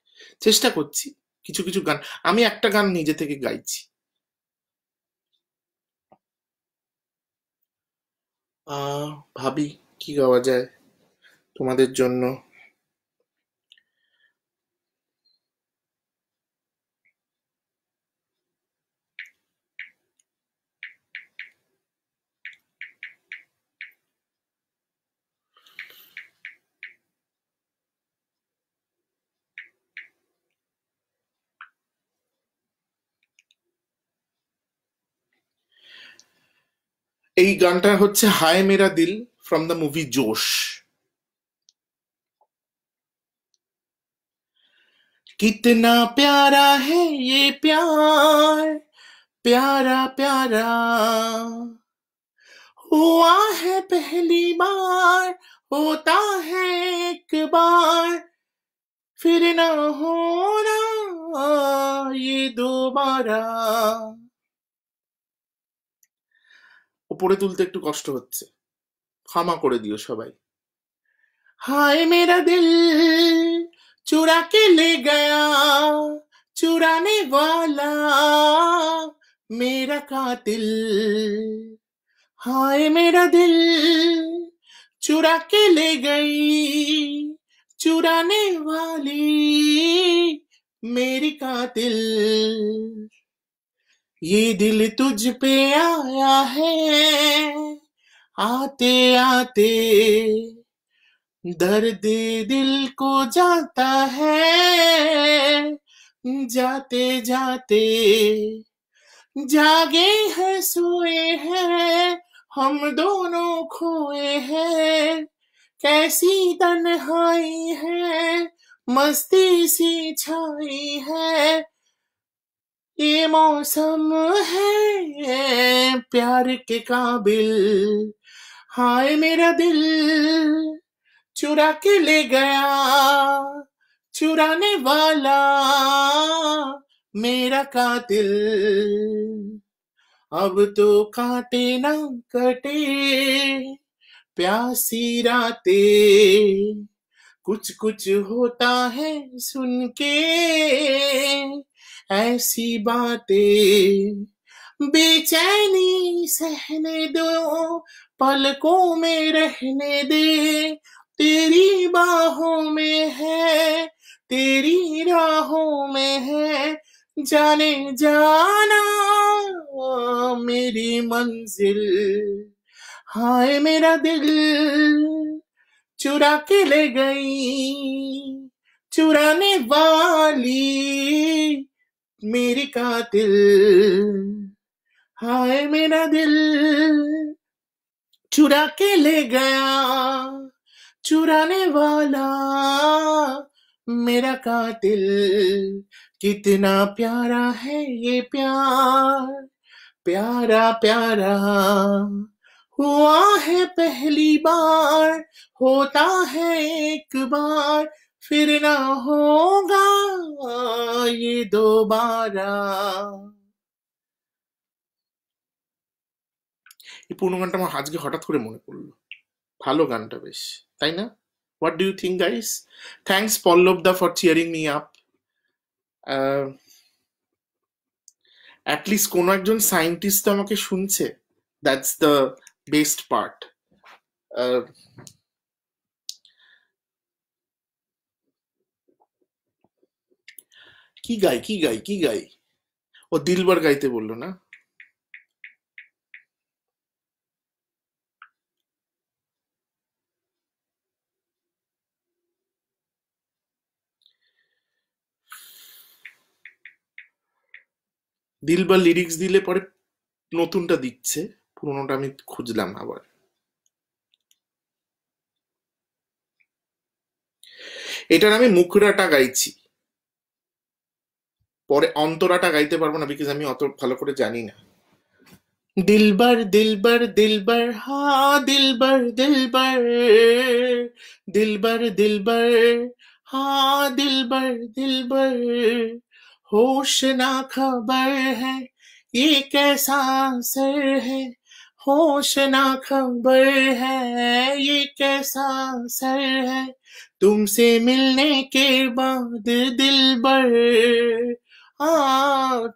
চেষ্টা করছি কিছু কিছু গান আমি একটা গান নিজে থেকে গাইছি ভাবি কি গাওয়া যায় তোমাদের জন্য এই গানটা হচ্ছে হায় মেরা দিল ফ্রম দ্য মুভি জোশ कितना प्यारा है ये प्यार प्यारा प्यारा हुआ है पहली बार होता है एक बार फिर ना होना ये दोबारा পড়ে তুলতে একটু কষ্ট হচ্ছে ক্ষমা করে দিও সবাই হায় মেরা দিল চোরা কে লে গয়া চুরানে ওয়ালা মেরা কাতিল হায় মেরা দিল চুরা কে লে গই চুরানে ওয়ালি মেরি কাতিল ये दिल तुझ पे आया है आते आते दर्द दिल को जाता है जाते जाते जागे हैं सोए हैं हम दोनों खोए हैं कैसी तनहाई है मस्ती सी छाई है ये मौसम है प्यार के काबिल हाय मेरा दिल चुरा के ले गया चुराने वाला मेरा कातिल अब तो काटे ना कटे प्यासी राते कुछ कुछ होता है सुन के ऐसी बातें बेचैनी सहने दो पलकों में रहने दे तेरी बाहों में है तेरी राहों में है जाने जाना मेरी मंजिल हाय मेरा दिल चुरा के ले गई चुराने वाली मेरी कातिल हाय मेरा दिल चुरा के ले गया चुराने वाला मेरा कातिल कितना प्यारा है ये प्यार प्यारा प्यारा हुआ है पहली बार होता है एक बार फिर ना होगा ये दोबारा এই পুরনো গানটা আমার আজকে হঠাৎ করে মনে পড়লো ভালো গানটা বেশ তাই না what do you think guys thanks Pallab da for cheering me up at least কোনো একজন সায়েন্টিস্ট তো আমাকে শুনছে দ্যাটস দ্য বেস্ট পার্ট কি গাই কি গাই কি গাই ও দিলবার গাইতে বললো না দিলবার লিরিক্স দিলে পরে নতুনটা দিচ্ছে পুরোনোটা আমি খুঁজলাম আবার এটার আমি মুখরাটা গাইছি পরে অন্তরাটা গাইতে পারবো না বিকজ আমি অত ভালো করে জানি না দিলবার দিলবার দিলবার হা দিলবার দিলবার দিলবার দিলবার হা দিলবার দিলবার होश ना खबर है ये कैसा असर है होश ना खबर है ये कैसा असर है तुमसे मिलने के बाद दिल बर आ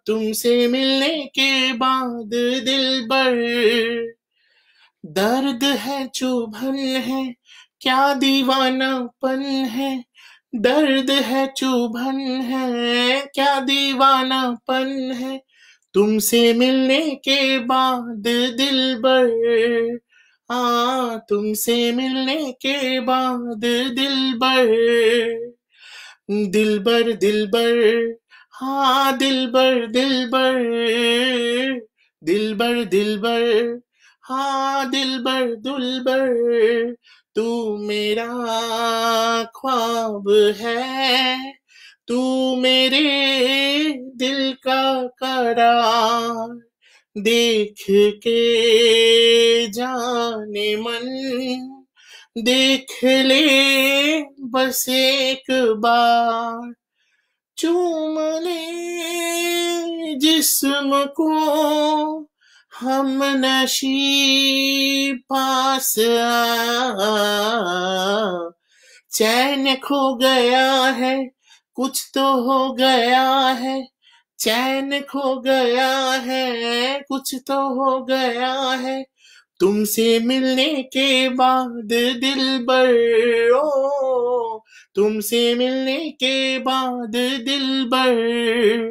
तुमसे मिलने के बाद दिल भर दर्द है चुभन है क्या दीवानापन है दर्द है चुभन है क्या दीवानापन है तुमसे मिलने के बाद दिल भर आ तुमसे मिलने के बाद दिल भर दिल भर दिल भर हाँ दिल बर दिल बर दिल बर दिल बर हाँ दिल बर दुल बर तू मेरा ख्वाब है तू मेरे दिल का करार देख के जाने मन देख ले बस एक बार चूम ले जिसम को हम नशी पास चैन खो गया है कुछ तो हो गया है चैन खो गया है कुछ तो हो गया है तुमसे मिलने के बाद दिल बड़ो तुमसे मिलने के बाद दिल दिल भर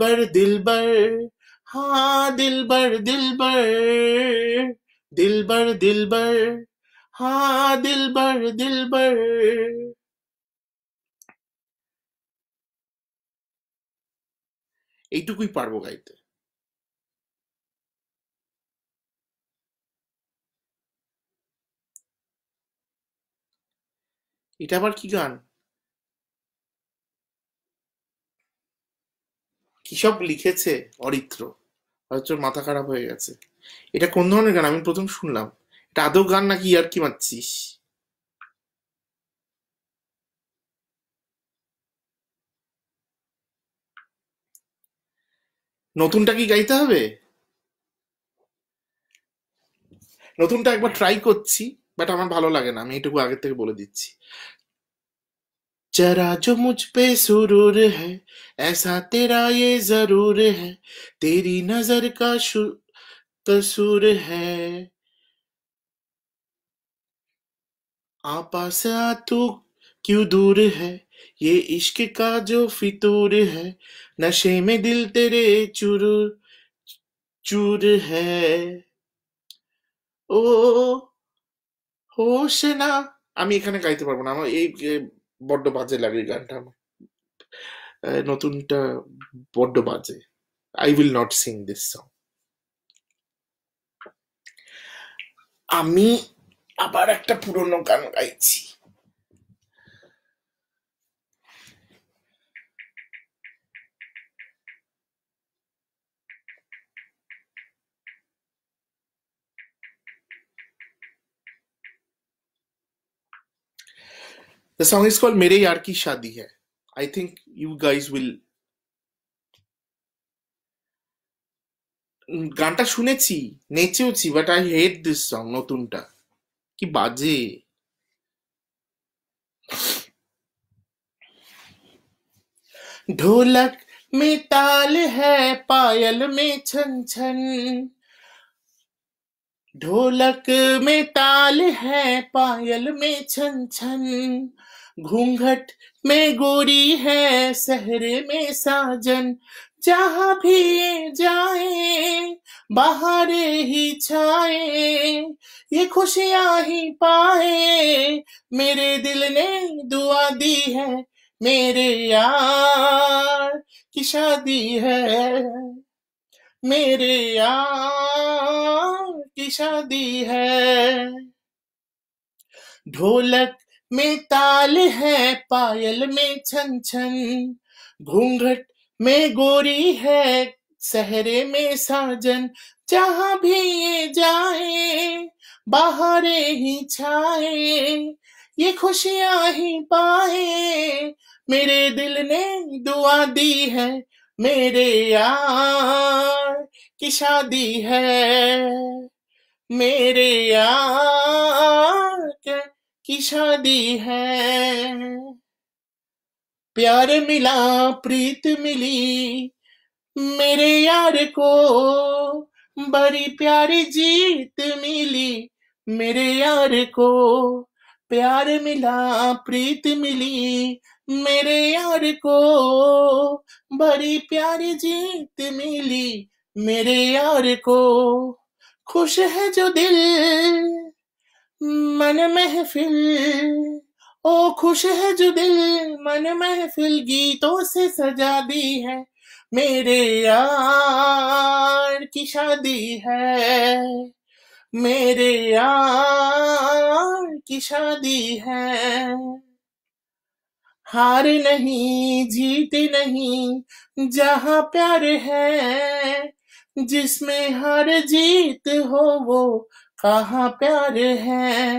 भर दिल भर हाँ दिल दिल भर भर दिल भर दिल भर हाँ दिल भर दिल भर এইটুকুই পারবো গাইতে এটা আবার কি গান কিসব লিখেছে অরিত্র অরিত্র মাথা খারাপ হয়ে গেছে এটা কোন ধরনের গান আমি প্রথম শুনলাম এটা আদৌ গান নাকি আর কি মারছিস নতুনটা কি গাইতে হবে নতুনটা একবার ট্রাই করছি বাট আমার ভালো লাগে না আমি এইটুকু আগে থেকে বলে দিচ্ছি जरा जो मुझ पे सुरूर है ऐसा तेरा ये जरूर है तेरी नजर का कसूर है आपा से तू क्यों दूर है ये इश्क का जो फितूर है नशे में दिल तेरे चूर चूर है ओ হোসে না আমি এখানে গাইতে পারবো না আমার এই বড্ড বাজে লাগে গানটা আমার নতুনটা বড্ড বাজে I will not sing this song আমি আবার একটা পুরনো গান গাইছি The song is called Mere Yaar Ki Shadi Hai. I think you guys will. গানটা শুনেছি নেচেওছি but I hate this song নতুনটা কি বাজে ढोलक में ताल है पायल में छन छन ढोलक में ताल है पायल में छन छन घूंघट में गोरी है शहर में साजन जहा भी ये जाए बाहरे ही छाए ये खुशियां ही पाए मेरे दिल ने दुआ दी है मेरे यार की शादी है मेरे यार की शादी है ढोलक में ताल है पायल में छन छन घूंघट में गोरी है सहरे में साजन जहां भी ये जाए बाहरे ही छाए ये खुशियां ही पाए मेरे दिल ने दुआ दी है मेरे यार की शादी है मेरे यार की शादी है प्यार मिला प्रीत मिली मेरे यार को बड़ी प्यारी जीत मिली मेरे यार को प्यार मिला प्रीत मिली मेरे यार को बड़ी प्यारी जीत मिली मेरे यार को खुश है जो दिल मन महफिल ओ खुश है जो दिल मन महफिल गीतों से सजा दी है मेरे यार की शादी है मेरे यार की शादी है हार नहीं जीत नहीं जहाँ प्यार है जिसमें हर जीत हो वो कहा प्यार है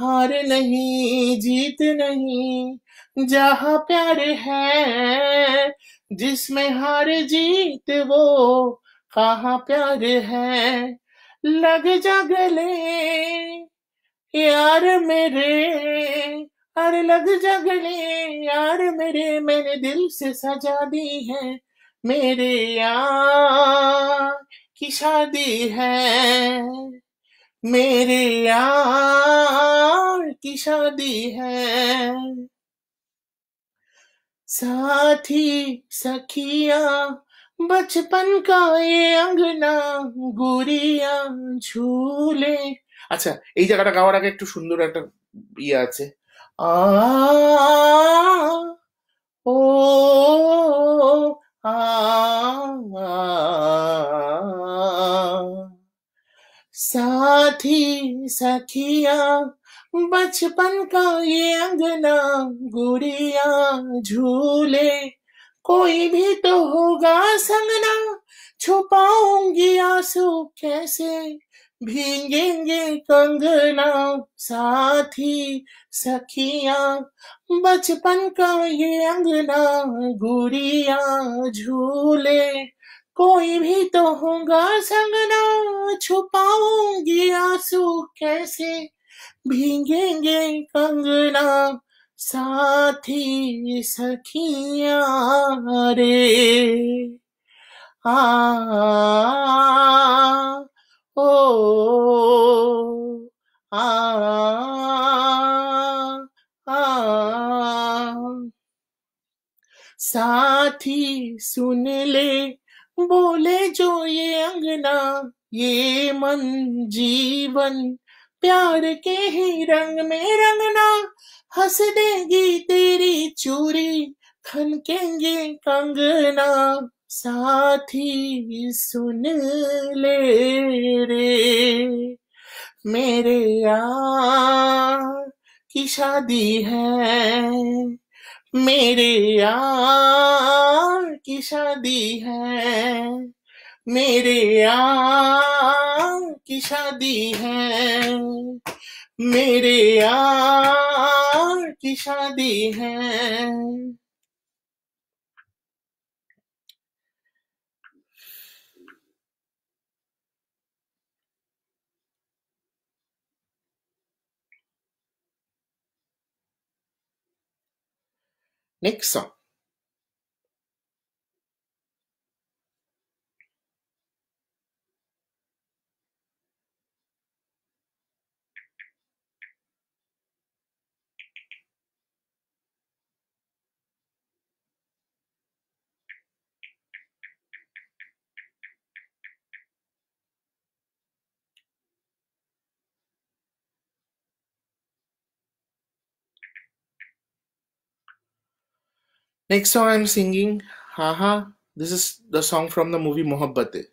हार नहीं जीत नहीं जहा प्यार है जिसमें हार जीत वो कहा प्यार है लग जा गले यार मेरे अरे लग जा गले यार मेरे मैंने दिल से सजा दी है मेरे यार की शादी है मेरे यार की शादी है साथी सखिया बचपन का ये अंगना गुड़िया झूले আচ্ছা এই জায়গাটা গাওয়ার আগে একটু সুন্দর একটা ইয়ে আছে আ ও আ साथी सखिया बचपन का ये अंगना गुड़िया झूले कोई भी तो होगा संगना छुपाऊंगी आंसू कैसे भींगेंगे कंगना साथी सखिया बचपन का ये अंगना गुड़िया झूले कोई भी तो होगा संगना छुपाऊंगी आंसू कैसे भींगेंगे कंगना साथी सखिया रे आ ओ आ साथी सुन ले बोले जो ये अंगना ये मन जीवन प्यार के ही रंग में रंगना हंस देगी तेरी चूरी खनकेंगे कंगना साथी सुन ले रे मेरे यार की शादी है मेरे यार की शादी है मेरे यार की शादी है मेरे यार की शादी है Nixon. Next song I'm singing, Haha, this is the song from the movie Mohabbate.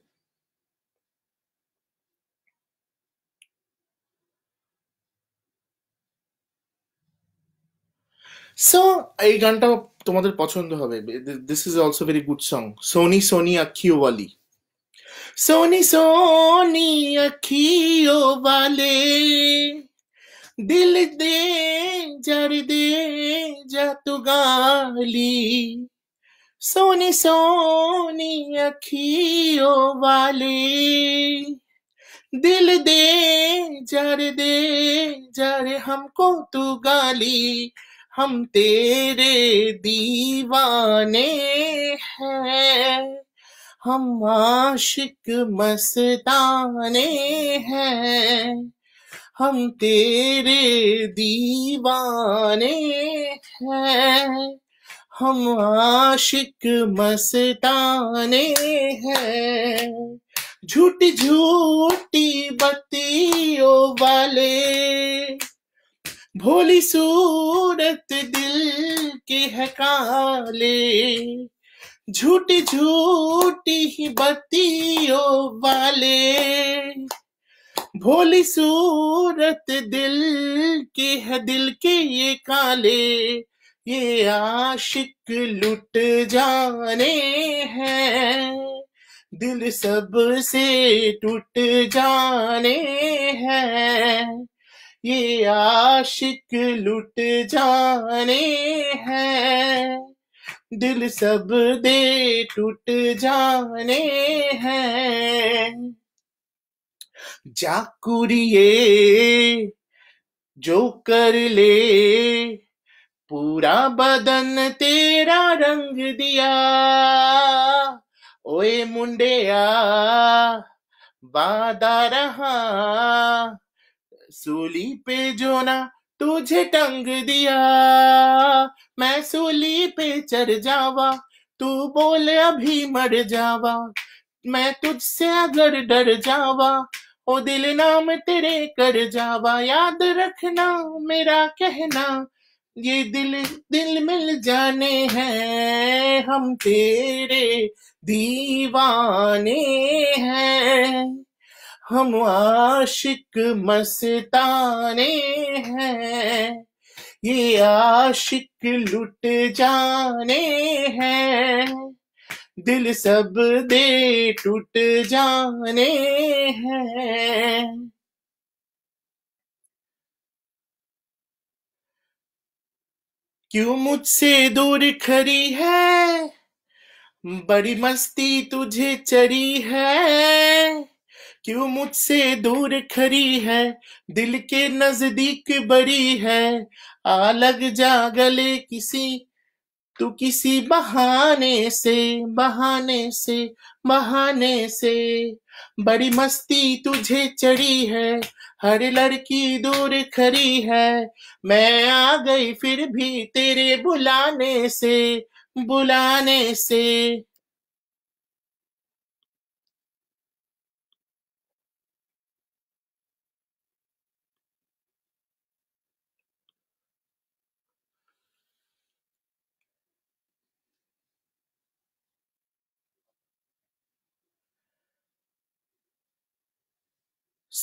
So এই গানটা তোমাদের পছন্দ হবে this is also very good song সোনি সোনি আখিও ওয়ালি সোনি সোনি আখিও ওয়ালে दिल दे जर दे जा तू गाली सोनी सोनी अखियो वाली दिल दे जर दे जर हमको तू गाली हम तेरे दीवाने हैं हम आशिक मस्ताने हैं हम तेरे दीवाने हैं हम आशिक मस्ताने हैं झूठी झूठी बत्तियों वाले भोली सूरत दिल के है काले झूठी झूठी बत्तियों वाले भोली सूरत दिल की है दिल के ये काले ये आशिक लुट जाने हैं दिल सब से टूट जाने हैं ये आशिक लुट जाने हैं दिल सब दे टूट जाने हैं जाकुरिए जो कर ले पूरा बदन तेरा रंग दिया ओए मुंडेया वादा रहा सूली पे जो ना तुझे टंग दिया मैं सूली पे चढ़ जावा तू बोले अभी मर जावा मैं तुझसे अगर डर जावा ओ दिल नाम तेरे कर जावा याद रखना मेरा कहना ये दिल दिल मिल जाने हैं हम तेरे दीवाने हैं हम आशिक मस्ताने हैं ये आशिक लुट जाने हैं दिल सब दे टूट जाने हैं क्यों मुझसे दूर खड़ी है बड़ी मस्ती तुझे चरी है क्यों मुझसे दूर खड़ी है दिल के नजदीक बड़ी है आ लग जा गले किसी तू किसी बहाने से बहाने से बहाने से बड़ी मस्ती तुझे चढ़ी है हर लड़की दूर खड़ी है मैं आ गई फिर भी तेरे बुलाने से बुलाने से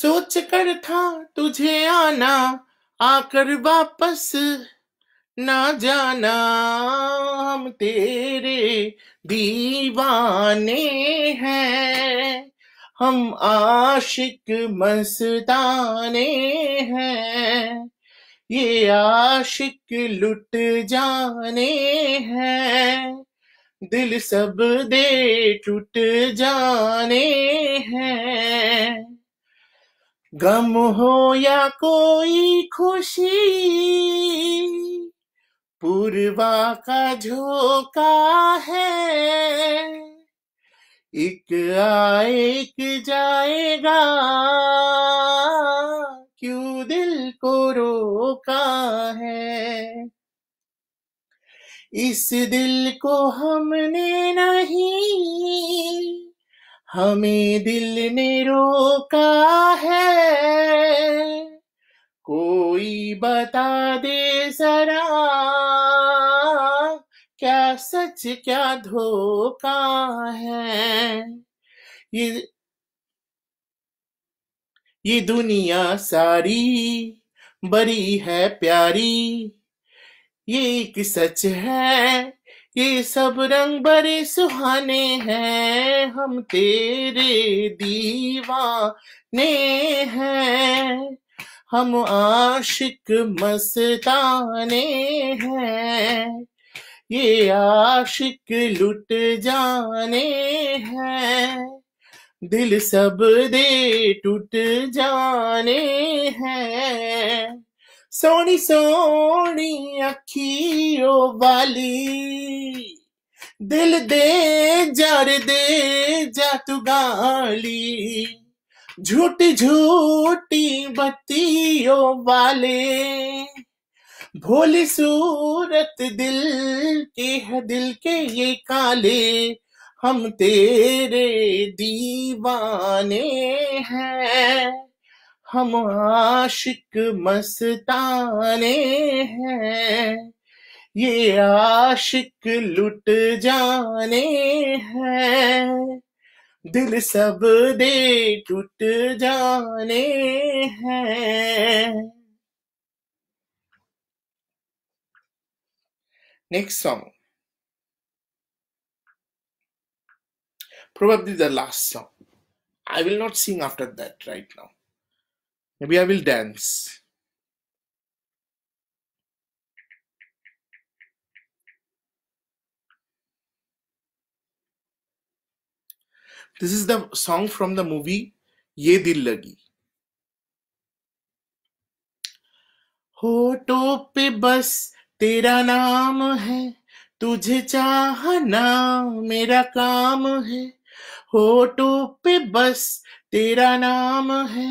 सोच कर था तुझे आना आकर वापस ना जाना हम तेरे दीवाने हैं हम आशिक मस्ताने हैं ये आशिक लुट जाने हैं दिल सब दे टूट जाने हैं गम हो या कोई खुशी पूर्वा का झोंका है एक आए एक जाएगा क्यों दिल को रोका है इस दिल को हमने नहीं हमें दिल ने रोका है कोई बता दे जरा क्या सच क्या धोखा है ये ये दुनिया सारी बड़ी है प्यारी ये एक सच है ये सब रंग बड़े सुहाने हैं हम तेरे दीवाने हैं हम आशिक मस्ताने हैं ये आशिक लुट जाने हैं दिल सब दे टूट जाने हैं सोनी सोनी अखियो वाली दिल दे जार दे जा तू गाली झूठी झूठी बत्तियों वाले भोली सूरत दिल के है दिल के ये काले हम तेरे दीवाने हैं हम आशिक मस्ताने हैं ये आशिक लुट जाने हैं दिल सब दे टूट जाने हैं next song probably the last song I will not sing after that right now Maybe I will dance. This is the song from the movie Ye Dil Lagi. होठों पे बस तेरा नाम है तुझे चाहना मेरा काम है होठों पे बस तेरा नाम है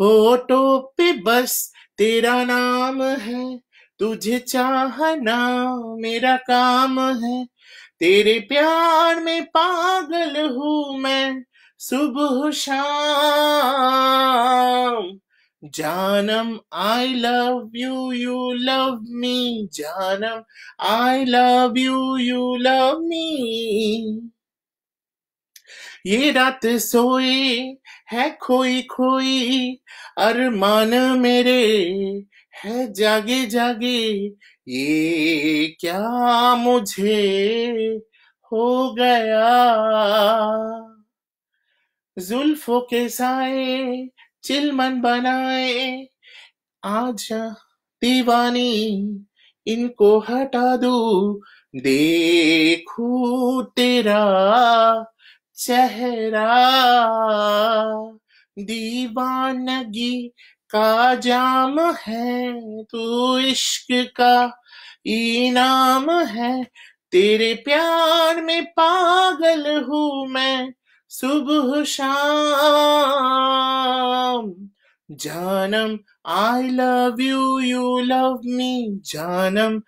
होटो पे बस तेरा नाम है तुझे चाहना मेरा काम है तेरे प्यार में पागल हूं मैं सुबह शाम जानम I love you you love me जानम I love you you love me ये रात सोए है खोई खोई अरमान मेरे है जागे जागे ये क्या मुझे हो गया जुल्फों के साए चिलमन बनाए आज दीवानी इनको हटा दू देखू तेरा चेहरा दीवानगी का जाम है तू इश्क का इनाम है तेरे प्यार में पागल हूँ मैं सुबह शाम जानम I love you you love me जानम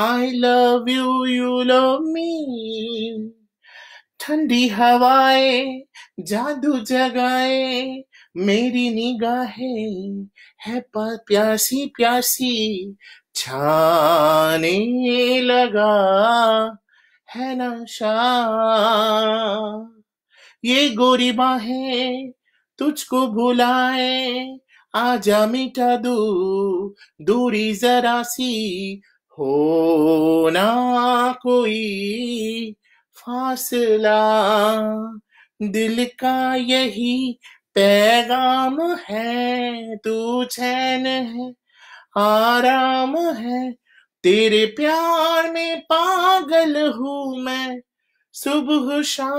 I love you you love me ठंडी हवाए जादू जगाए मेरी निगाहें है प्यासी प्यासी छाने लगा है नशा ये गोरी बाहें तुझको भुलाए आजा मिटा दू दूरी जरा सी हो ना कोई फासला दिल का यही पैगाम है तू चैन है आराम है तेरे प्यार में पागल हूँ मैं सुबह शाम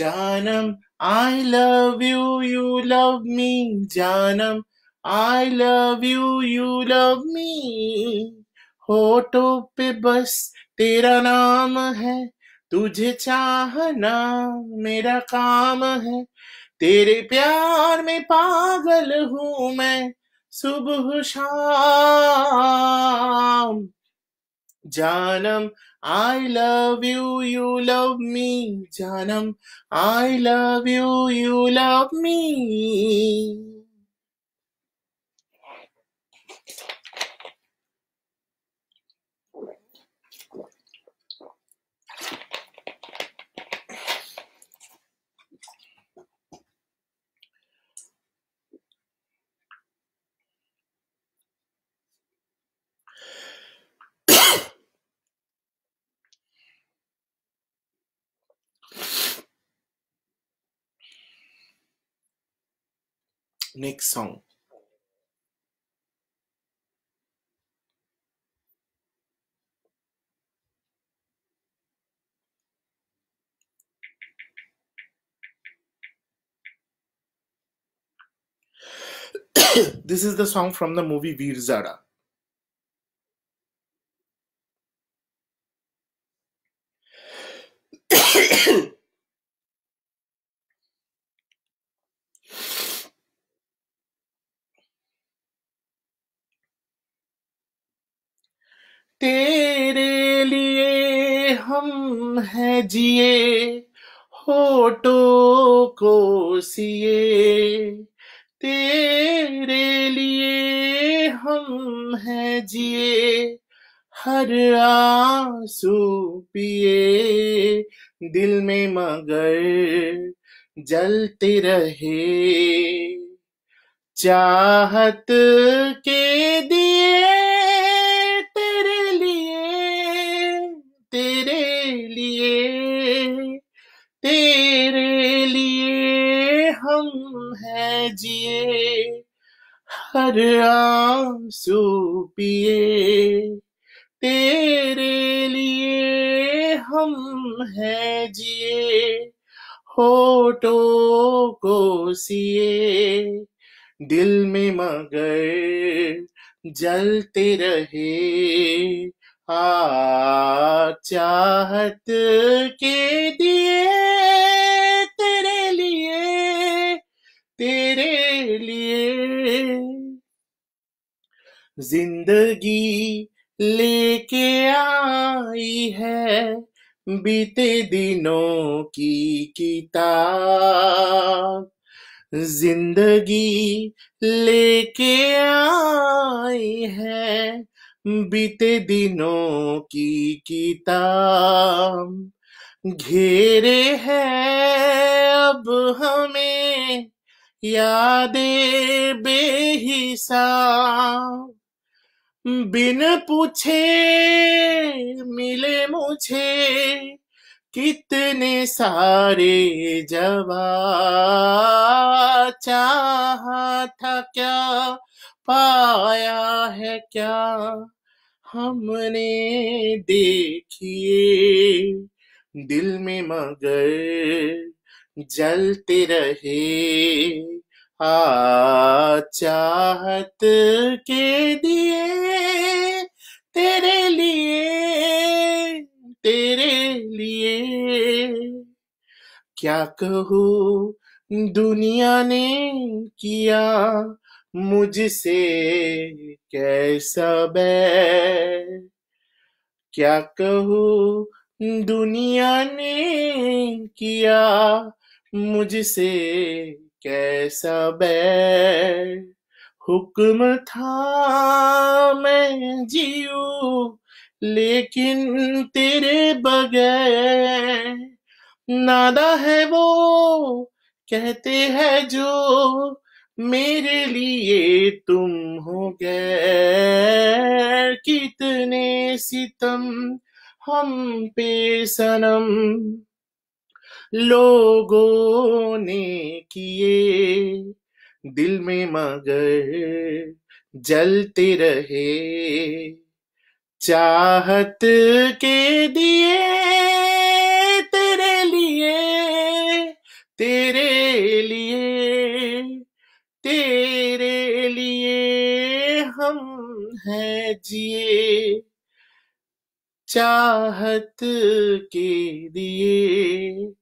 जानम I love you you love me जानम I love you you love me होठो पे बस तेरा नाम है तुझे चाहना मेरा काम है तेरे प्यार में पागल हूं मैं सुबह शाम जानम I love you you love me जानम I love you you love me Next song. this is the song from the movie Veer Zara. तेरे लिए हम हैं जिए होटो को सिए तेरे लिए हम हैं जिए हर आंसू पिए दिल में मगर जलते रहे चाहत के दिन जिए हर आंसू पिए तेरे लिए हम है जिए होठों को सिए दिल में मगर जलते रहे आ चाहत के दिए लिए जिंदगी लेके आई है बीते दिनों की किताब जिंदगी लेके आई है बीते दिनों की किताब घेरे है अब हमें यादे बेहिसा बिन पूछे मिले मुझे कितने सारे जवा चाहा था क्या पाया है क्या हमने देखिए दिल में मगर जलते रहे आ हाँ, चाहत के दिए तेरे लिए तेरे लिए क्या कहू दुनिया ने किया मुझसे कैसा बै क्या कहू दुनिया ने किया मुझसे कैसा बैर हुक्म था मैं जियो लेकिन तेरे बगैर नादा है वो कहते हैं जो मेरे लिए तुम हो गए कितने सितम हम पे सनम लोगों ने किए दिल में मगर जलते रहे चाहत के दिए तेरे लिए तेरे लिए तेरे लिए हम हैं जिए चाहत के दिए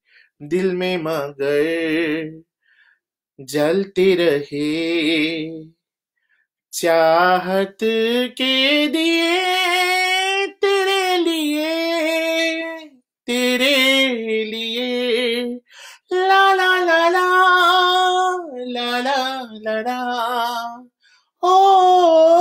दिल में मगर जलती रहे चाहत के दिए तेरे लिए तेरे लिए ला ला ला ला ला ला ला, ओ, ओ, ओ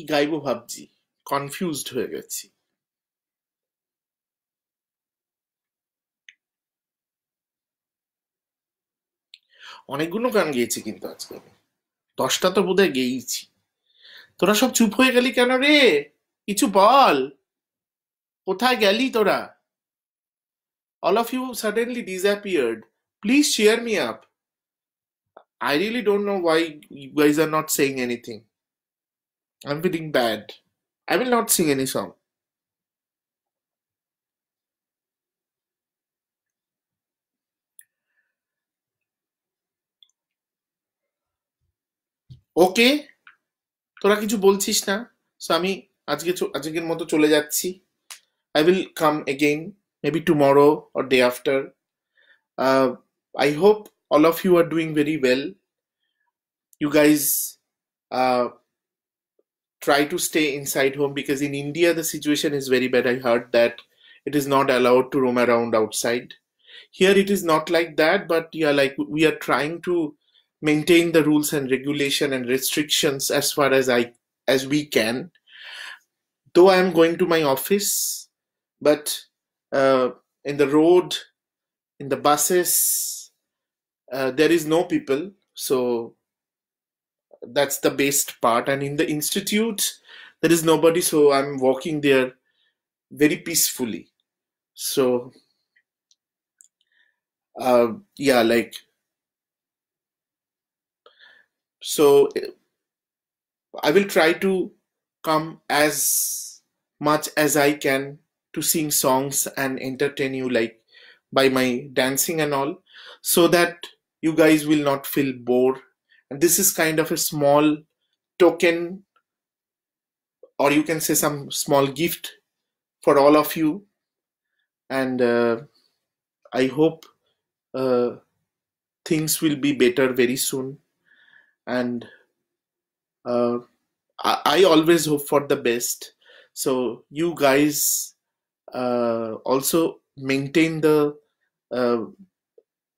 কি গাইবো ভাবছি কনফিউজড হয়ে গেছি অনেকগুলো গান গেয়েছি কিন্তু আজকে আমি দশটা তো বোধহয় গেয়েছি তোরা সব চুপ হয়ে গেলি কেন রে কিছু বল কোথায় গেলি তোরা all of you suddenly disappeared please share me up I really don't know why you guys are not saying anything I'm feeling bad. I will not sing any song. Okay তোরা কিছু বলছিস না সো আমি আজকে আজকের মতো চলে যাচ্ছি I will come again maybe tomorrow or day after I hope all of you are doing very well you guys try to stay inside home because in India the situation is very bad. I heard that it is not allowed to roam around outside. Here it is not like that, but yeah, like we are trying to maintain the rules and regulation and restrictions as far as I as we can. Though I am going to my office, but uh, in the road, in the buses, uh, there is no people. So that's the best part and in the institute there is nobody so i'm walking there very peacefully so uh, yeah like so i will try to come as much as i can to sing songs and entertain you like by my dancing and all so that you guys will not feel bored this is kind of a small token or you can say some small gift for all of you and uh, i hope uh, things will be better very soon and uh, I, I, always hope for the best so you guys uh, also maintain the uh,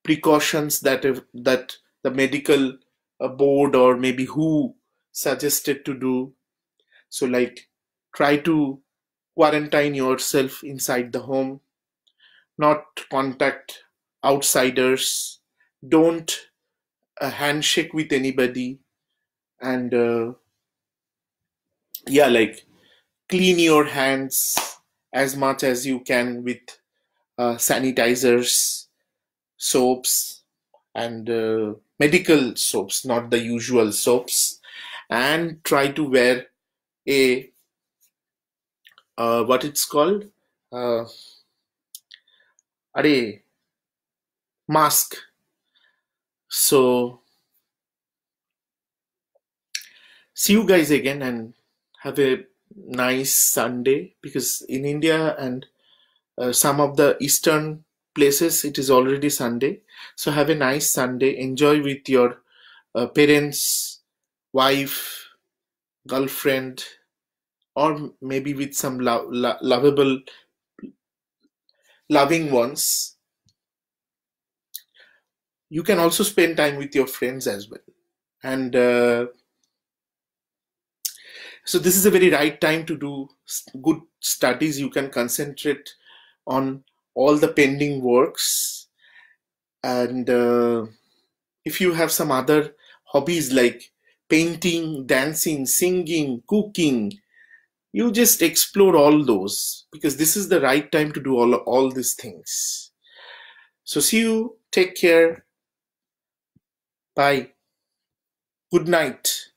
precautions that if, that the medical a board or maybe who suggested to do so like try to quarantine yourself inside the home not contact outsiders don't a uh, handshake with anybody and uh, yeah like clean your hands as much as you can with uh, sanitizers soaps and uh, medical soaps, not the usual soaps, and try to wear a uh, what it's called uh, a mask. So see you guys again and have a nice Sunday because in India and uh, some of the eastern places it is already Sunday. So have a nice Sunday. Enjoy with your uh, parents, wife, girlfriend, or maybe with some lo lo lovable, loving ones. You can also spend time with your friends as well. And uh, so this is a very right time to do good studies. You can concentrate on all the pending works and uh, if you have some other hobbies like painting dancing singing cooking you just explore all those because this is the right time to do all, all these things so see you take care bye good night